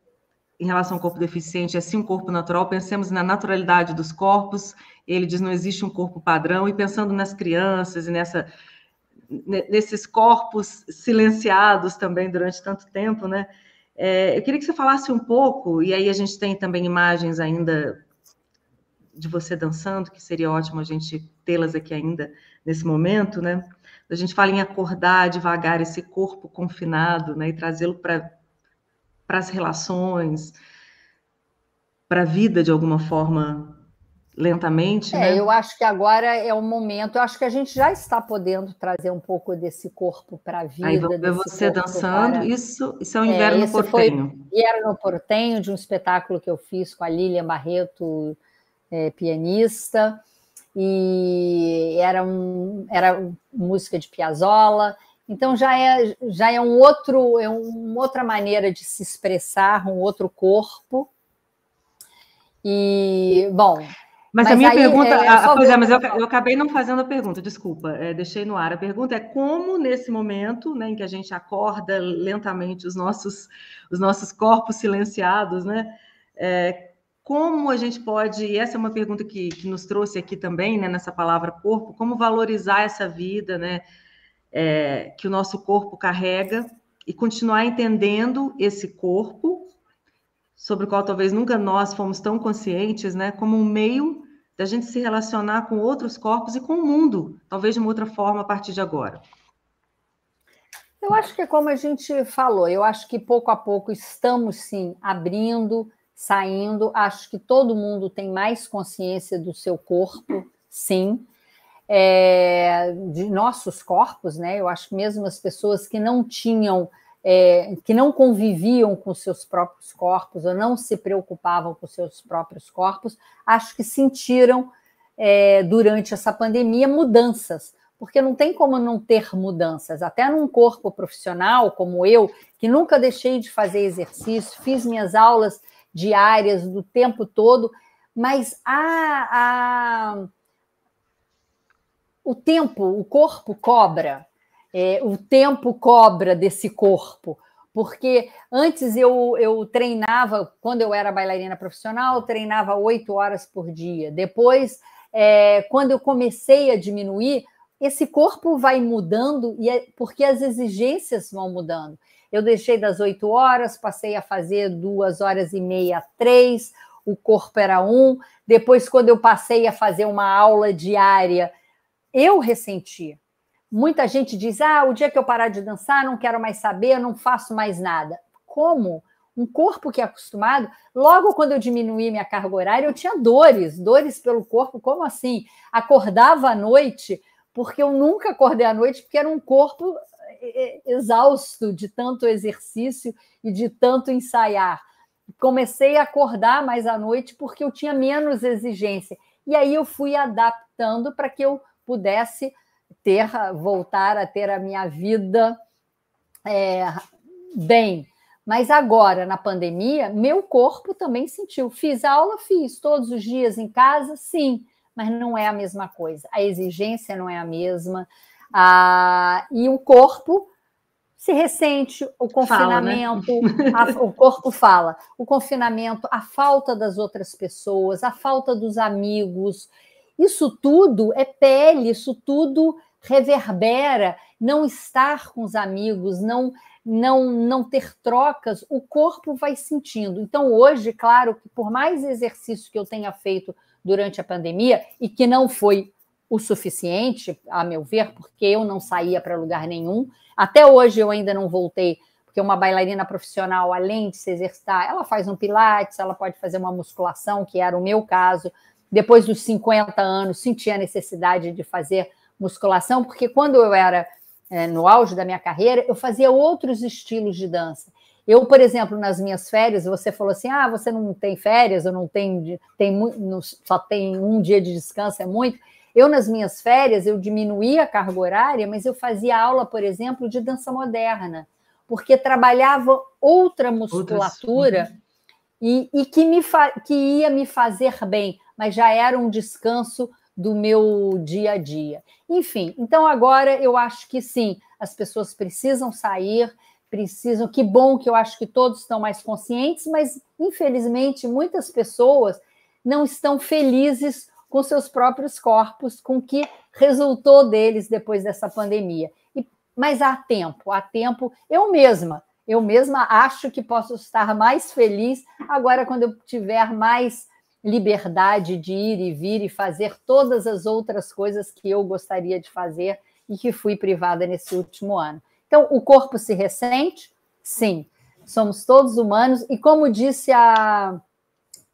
em relação ao corpo deficiente, é sim um corpo natural, pensemos na naturalidade dos corpos, ele diz não existe um corpo padrão, e pensando nas crianças e nessa nesses corpos silenciados também durante tanto tempo, né? É, eu queria que você falasse um pouco, e aí a gente tem também imagens ainda de você dançando, que seria ótimo a gente tê-las aqui ainda nesse momento, né? A gente fala em acordar devagar esse corpo confinado, né? E trazê-lo para as relações, para a vida de alguma forma lentamente. É, né? eu acho que agora é o momento. Eu acho que a gente já está podendo trazer um pouco desse corpo para a vida. Aí vamos ver você dançando. Para... Isso, isso é o é, Inverno é, Portenho. Foi Inverno Portenho, de um espetáculo que eu fiz com a Lilian Barreto, é, pianista. E era, um, era música de Piazzolla. Então já é, já é um outro, é uma outra maneira de se expressar, um outro corpo. E bom, mas, mas a minha aí, pergunta. É, pois é, mas eu, eu, acabei não fazendo a pergunta, desculpa, é, deixei no ar. A pergunta é como, nesse momento né, em que a gente acorda lentamente os nossos, os nossos corpos silenciados, né? É, como a gente pode, e essa é uma pergunta que, que nos trouxe aqui também, né, nessa palavra corpo, como valorizar essa vida né, é, que o nosso corpo carrega e continuar entendendo esse corpo, sobre o qual talvez nunca nós fomos tão conscientes, né, como um meio da gente se relacionar com outros corpos e com o mundo, talvez de uma outra forma a partir de agora. Eu acho que é como a gente falou, eu acho que pouco a pouco estamos sim abrindo, saindo. Acho que todo mundo tem mais consciência do seu corpo, sim. É, de nossos corpos, né? Eu acho que mesmo as pessoas que não tinham é, que não conviviam com seus próprios corpos ou não se preocupavam com seus próprios corpos, acho que sentiram é, durante essa pandemia mudanças, porque não tem como não ter mudanças, até num corpo profissional como eu, que nunca deixei de fazer exercício, fiz minhas aulas diárias do tempo todo, mas a, a... o tempo, o corpo cobra, é, o tempo cobra desse corpo. Porque antes eu, eu treinava, quando eu era bailarina profissional, treinava oito horas por dia. Depois, é, quando eu comecei a diminuir, esse corpo vai mudando e é porque as exigências vão mudando. Eu deixei das oito horas, passei a fazer duas horas e meia, três, o corpo era um. Depois, quando eu passei a fazer uma aula diária, eu ressentia. Muita gente diz: ah, o dia que eu parar de dançar, não quero mais saber, não faço mais nada. Como? Um corpo que é acostumado, logo quando eu diminuí minha carga horária, eu tinha dores, dores pelo corpo. Como assim? Acordava à noite, porque eu nunca acordei à noite, porque era um corpo eh, eh, exausto de tanto exercício e de tanto ensaiar. Comecei a acordar mais à noite porque eu tinha menos exigência. E aí eu fui adaptando para que eu pudesse ter, voltar a ter a minha vida é, bem. Mas agora, na pandemia, meu corpo também sentiu. Fiz aula, fiz todos os dias em casa, sim, mas não é a mesma coisa. A exigência não é a mesma. Ah, e o corpo se ressente, o confinamento, fala, né? a, o corpo fala, o confinamento, a falta das outras pessoas, a falta dos amigos, isso tudo é pele, isso tudo reverbera, não estar com os amigos, não não não ter trocas, o corpo vai sentindo. Então hoje, claro que por mais exercício que eu tenha feito durante a pandemia e que não foi o suficiente, a meu ver, porque eu não saía para lugar nenhum. Até hoje eu ainda não voltei, porque uma bailarina profissional, além de se exercitar, ela faz um pilates, ela pode fazer uma musculação, que era o meu caso, depois dos 50 anos, senti a necessidade de fazer musculação, porque quando eu era é, no auge da minha carreira, eu fazia outros estilos de dança. Eu, por exemplo, nas minhas férias, você falou assim: ah, você não tem férias, ou não tem, tem não, só tem um dia de descanso, é muito. Eu, nas minhas férias, eu diminuía a carga horária, mas eu fazia aula, por exemplo, de dança moderna, porque trabalhava outra musculatura uhum. e, e que, me que ia me fazer bem mas já era um descanso do meu dia a dia. Enfim, então agora eu acho que sim, as pessoas precisam sair, precisam. Que bom que eu acho que todos estão mais conscientes, mas infelizmente muitas pessoas não estão felizes com seus próprios corpos, com o que resultou deles depois dessa pandemia. E, mas há tempo, há tempo. Eu mesma, eu mesma acho que posso estar mais feliz agora quando eu tiver mais liberdade de ir e vir e fazer todas as outras coisas que eu gostaria de fazer e que fui privada nesse último ano. Então, o corpo se ressente? Sim, somos todos humanos. E como disse a,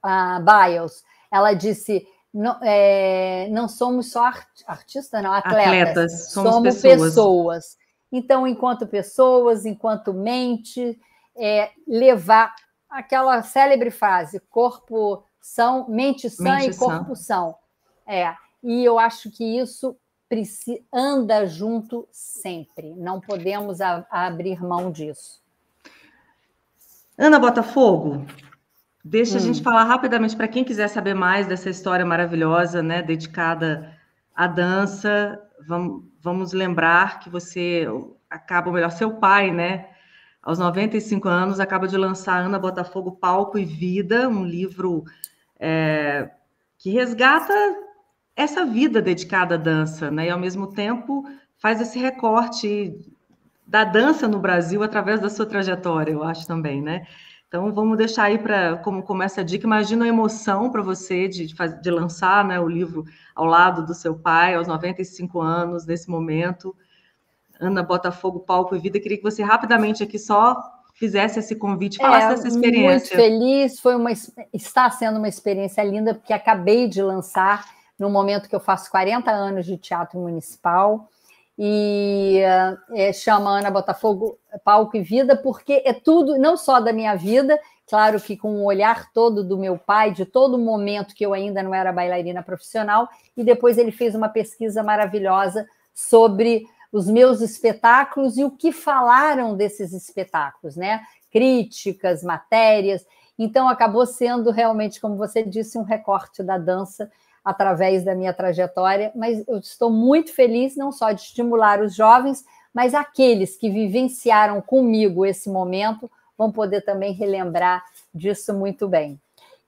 a Biles, ela disse: não, é, não somos só art, artistas, não, atletas. atletas somos, somos pessoas. pessoas. Então, enquanto pessoas, enquanto mente, é, levar aquela célebre frase: corpo são mente sã mente e corpo sã. É, e eu acho que isso anda junto sempre. Não podemos abrir mão disso. Ana Botafogo, deixa hum. a gente falar rapidamente para quem quiser saber mais dessa história maravilhosa, né, dedicada à dança. Vamos, vamos lembrar que você acaba, ou melhor, seu pai, né, aos 95 anos, acaba de lançar Ana Botafogo Palco e Vida, um livro é, que resgata essa vida dedicada à dança, né? E ao mesmo tempo faz esse recorte da dança no Brasil através da sua trajetória, eu acho também, né? Então vamos deixar aí para como começa a dica. Imagina a emoção para você de, de lançar né, o livro ao lado do seu pai aos 95 anos nesse momento. Ana Botafogo, Palco e Vida. Queria que você rapidamente aqui só fizesse esse convite, é, falasse é, dessa experiência. Muito feliz, foi uma, está sendo uma experiência linda, porque acabei de lançar no momento que eu faço 40 anos de teatro municipal e é, chama Ana Botafogo Palco e Vida, porque é tudo, não só da minha vida, claro que com o olhar todo do meu pai, de todo o momento que eu ainda não era bailarina profissional, e depois ele fez uma pesquisa maravilhosa sobre os meus espetáculos e o que falaram desses espetáculos, né? Críticas, matérias. Então, acabou sendo realmente, como você disse, um recorte da dança através da minha trajetória. Mas eu estou muito feliz, não só de estimular os jovens, mas aqueles que vivenciaram comigo esse momento vão poder também relembrar disso muito bem.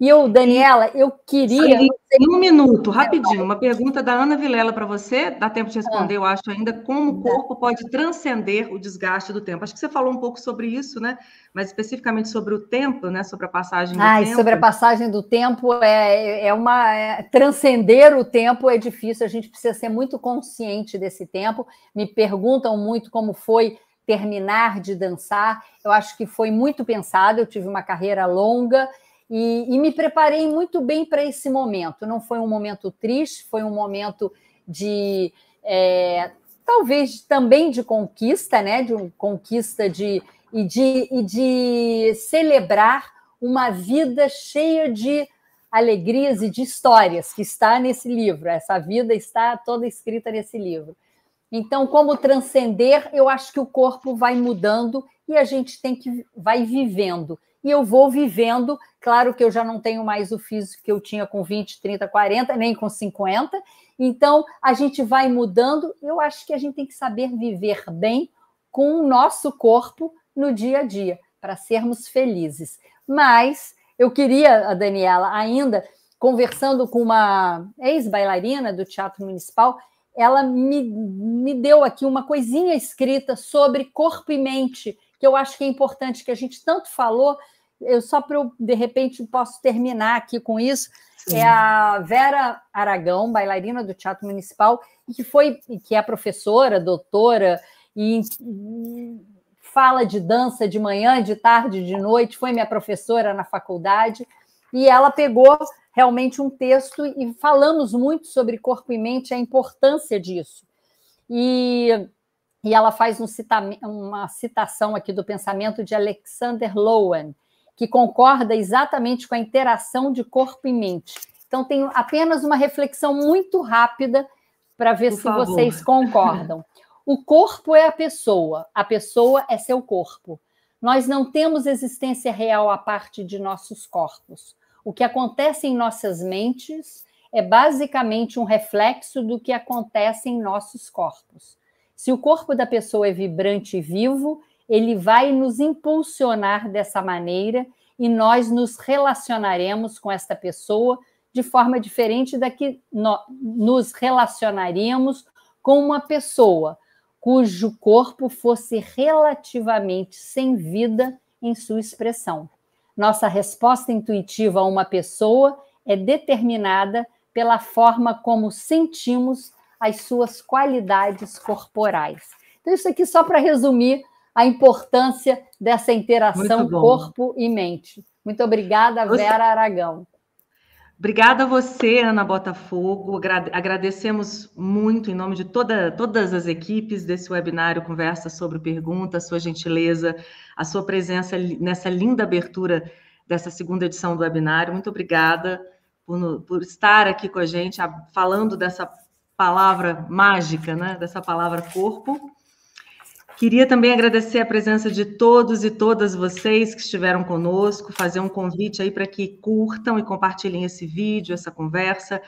E eu, Daniela, eu queria. em um minuto, rapidinho, uma pergunta da Ana Vilela para você. Dá tempo de responder, ah. eu acho, ainda como o corpo pode transcender o desgaste do tempo. Acho que você falou um pouco sobre isso, né? Mas especificamente sobre o tempo, né? Sobre a passagem do ah, tempo. Sobre a passagem do tempo é, é uma. É, transcender o tempo é difícil, a gente precisa ser muito consciente desse tempo. Me perguntam muito como foi terminar de dançar. Eu acho que foi muito pensado, eu tive uma carreira longa e, e me preparei muito bem para esse momento. Não foi um momento triste, foi um momento de é, talvez também de conquista, né? De um, conquista de e, de e de celebrar uma vida cheia de alegrias e de histórias que está nesse livro. Essa vida está toda escrita nesse livro. Então, como transcender, eu acho que o corpo vai mudando e a gente tem que vai vivendo e eu vou vivendo. Claro que eu já não tenho mais o físico que eu tinha com 20, 30, 40, nem com 50. Então, a gente vai mudando. Eu acho que a gente tem que saber viver bem com o nosso corpo no dia a dia, para sermos felizes. Mas eu queria, a Daniela, ainda conversando com uma ex-bailarina do Teatro Municipal, ela me, me deu aqui uma coisinha escrita sobre corpo e mente, que eu acho que é importante, que a gente tanto falou, eu só para eu, de repente, posso terminar aqui com isso, é Sim. é a Vera Aragão, bailarina do Teatro Municipal, que foi, que é professora, doutora, e fala de dança de manhã, de tarde, de noite, foi minha professora na faculdade, e ela pegou realmente um texto e falamos muito sobre corpo e mente, a importância disso. E, e ela faz um cita, uma citação aqui do pensamento de Alexander Lowen, que concorda exatamente com a interação de corpo e mente. Então, tenho apenas uma reflexão muito rápida para ver Por se favor. vocês concordam. O corpo é a pessoa, a pessoa é seu corpo. Nós não temos existência real à parte de nossos corpos. O que acontece em nossas mentes é basicamente um reflexo do que acontece em nossos corpos. Se o corpo da pessoa é vibrante e vivo, ele vai nos impulsionar dessa maneira e nós nos relacionaremos com esta pessoa de forma diferente da que nos relacionaríamos com uma pessoa cujo corpo fosse relativamente sem vida em sua expressão. Nossa resposta intuitiva a uma pessoa é determinada pela forma como sentimos as suas qualidades corporais. Então, isso aqui só para resumir a importância dessa interação corpo e mente. Muito obrigada, Vera Aragão. Obrigada a você, Ana Botafogo. Agradecemos muito, em nome de toda, todas as equipes desse webinário Conversa sobre Pergunta, sua gentileza, a sua presença nessa linda abertura dessa segunda edição do webinário. Muito obrigada por, por estar aqui com a gente, falando dessa palavra mágica, né? dessa palavra corpo. Queria também agradecer a presença de todos e todas vocês que estiveram conosco, fazer um convite aí para que curtam e compartilhem esse vídeo, essa conversa,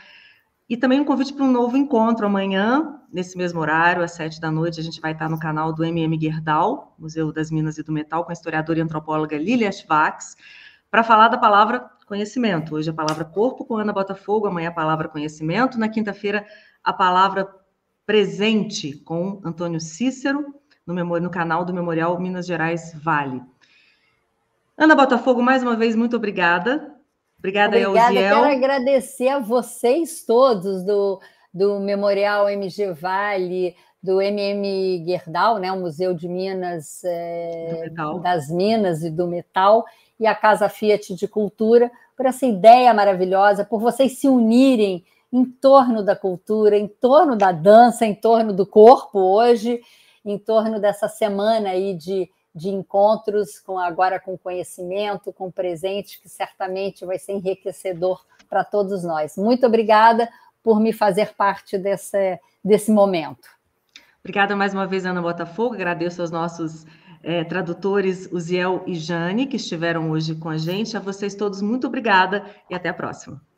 e também um convite para um novo encontro amanhã, nesse mesmo horário, às sete da noite, a gente vai estar no canal do MM Gerdau, Museu das Minas e do Metal, com a historiadora e antropóloga Lilia Schwartz, para falar da palavra conhecimento. Hoje a palavra corpo com Ana Botafogo, amanhã a palavra conhecimento, na quinta-feira a palavra presente com Antônio Cícero, no, no canal do Memorial Minas Gerais Vale. Ana Botafogo, mais uma vez, muito obrigada. Obrigada, Obrigada, Elziel. quero agradecer a vocês todos do, do Memorial MG Vale, do MM Gerdau, né, o Museu de Minas, é, das Minas e do Metal, e a Casa Fiat de Cultura, por essa ideia maravilhosa, por vocês se unirem em torno da cultura, em torno da dança, em torno do corpo hoje, em torno dessa semana aí de, de encontros com agora com conhecimento, com presente, que certamente vai ser enriquecedor para todos nós. Muito obrigada por me fazer parte desse, desse momento. Obrigada mais uma vez, Ana Botafogo. Agradeço aos nossos é, tradutores Uziel e Jane, que estiveram hoje com a gente. A vocês todos, muito obrigada e até a próxima.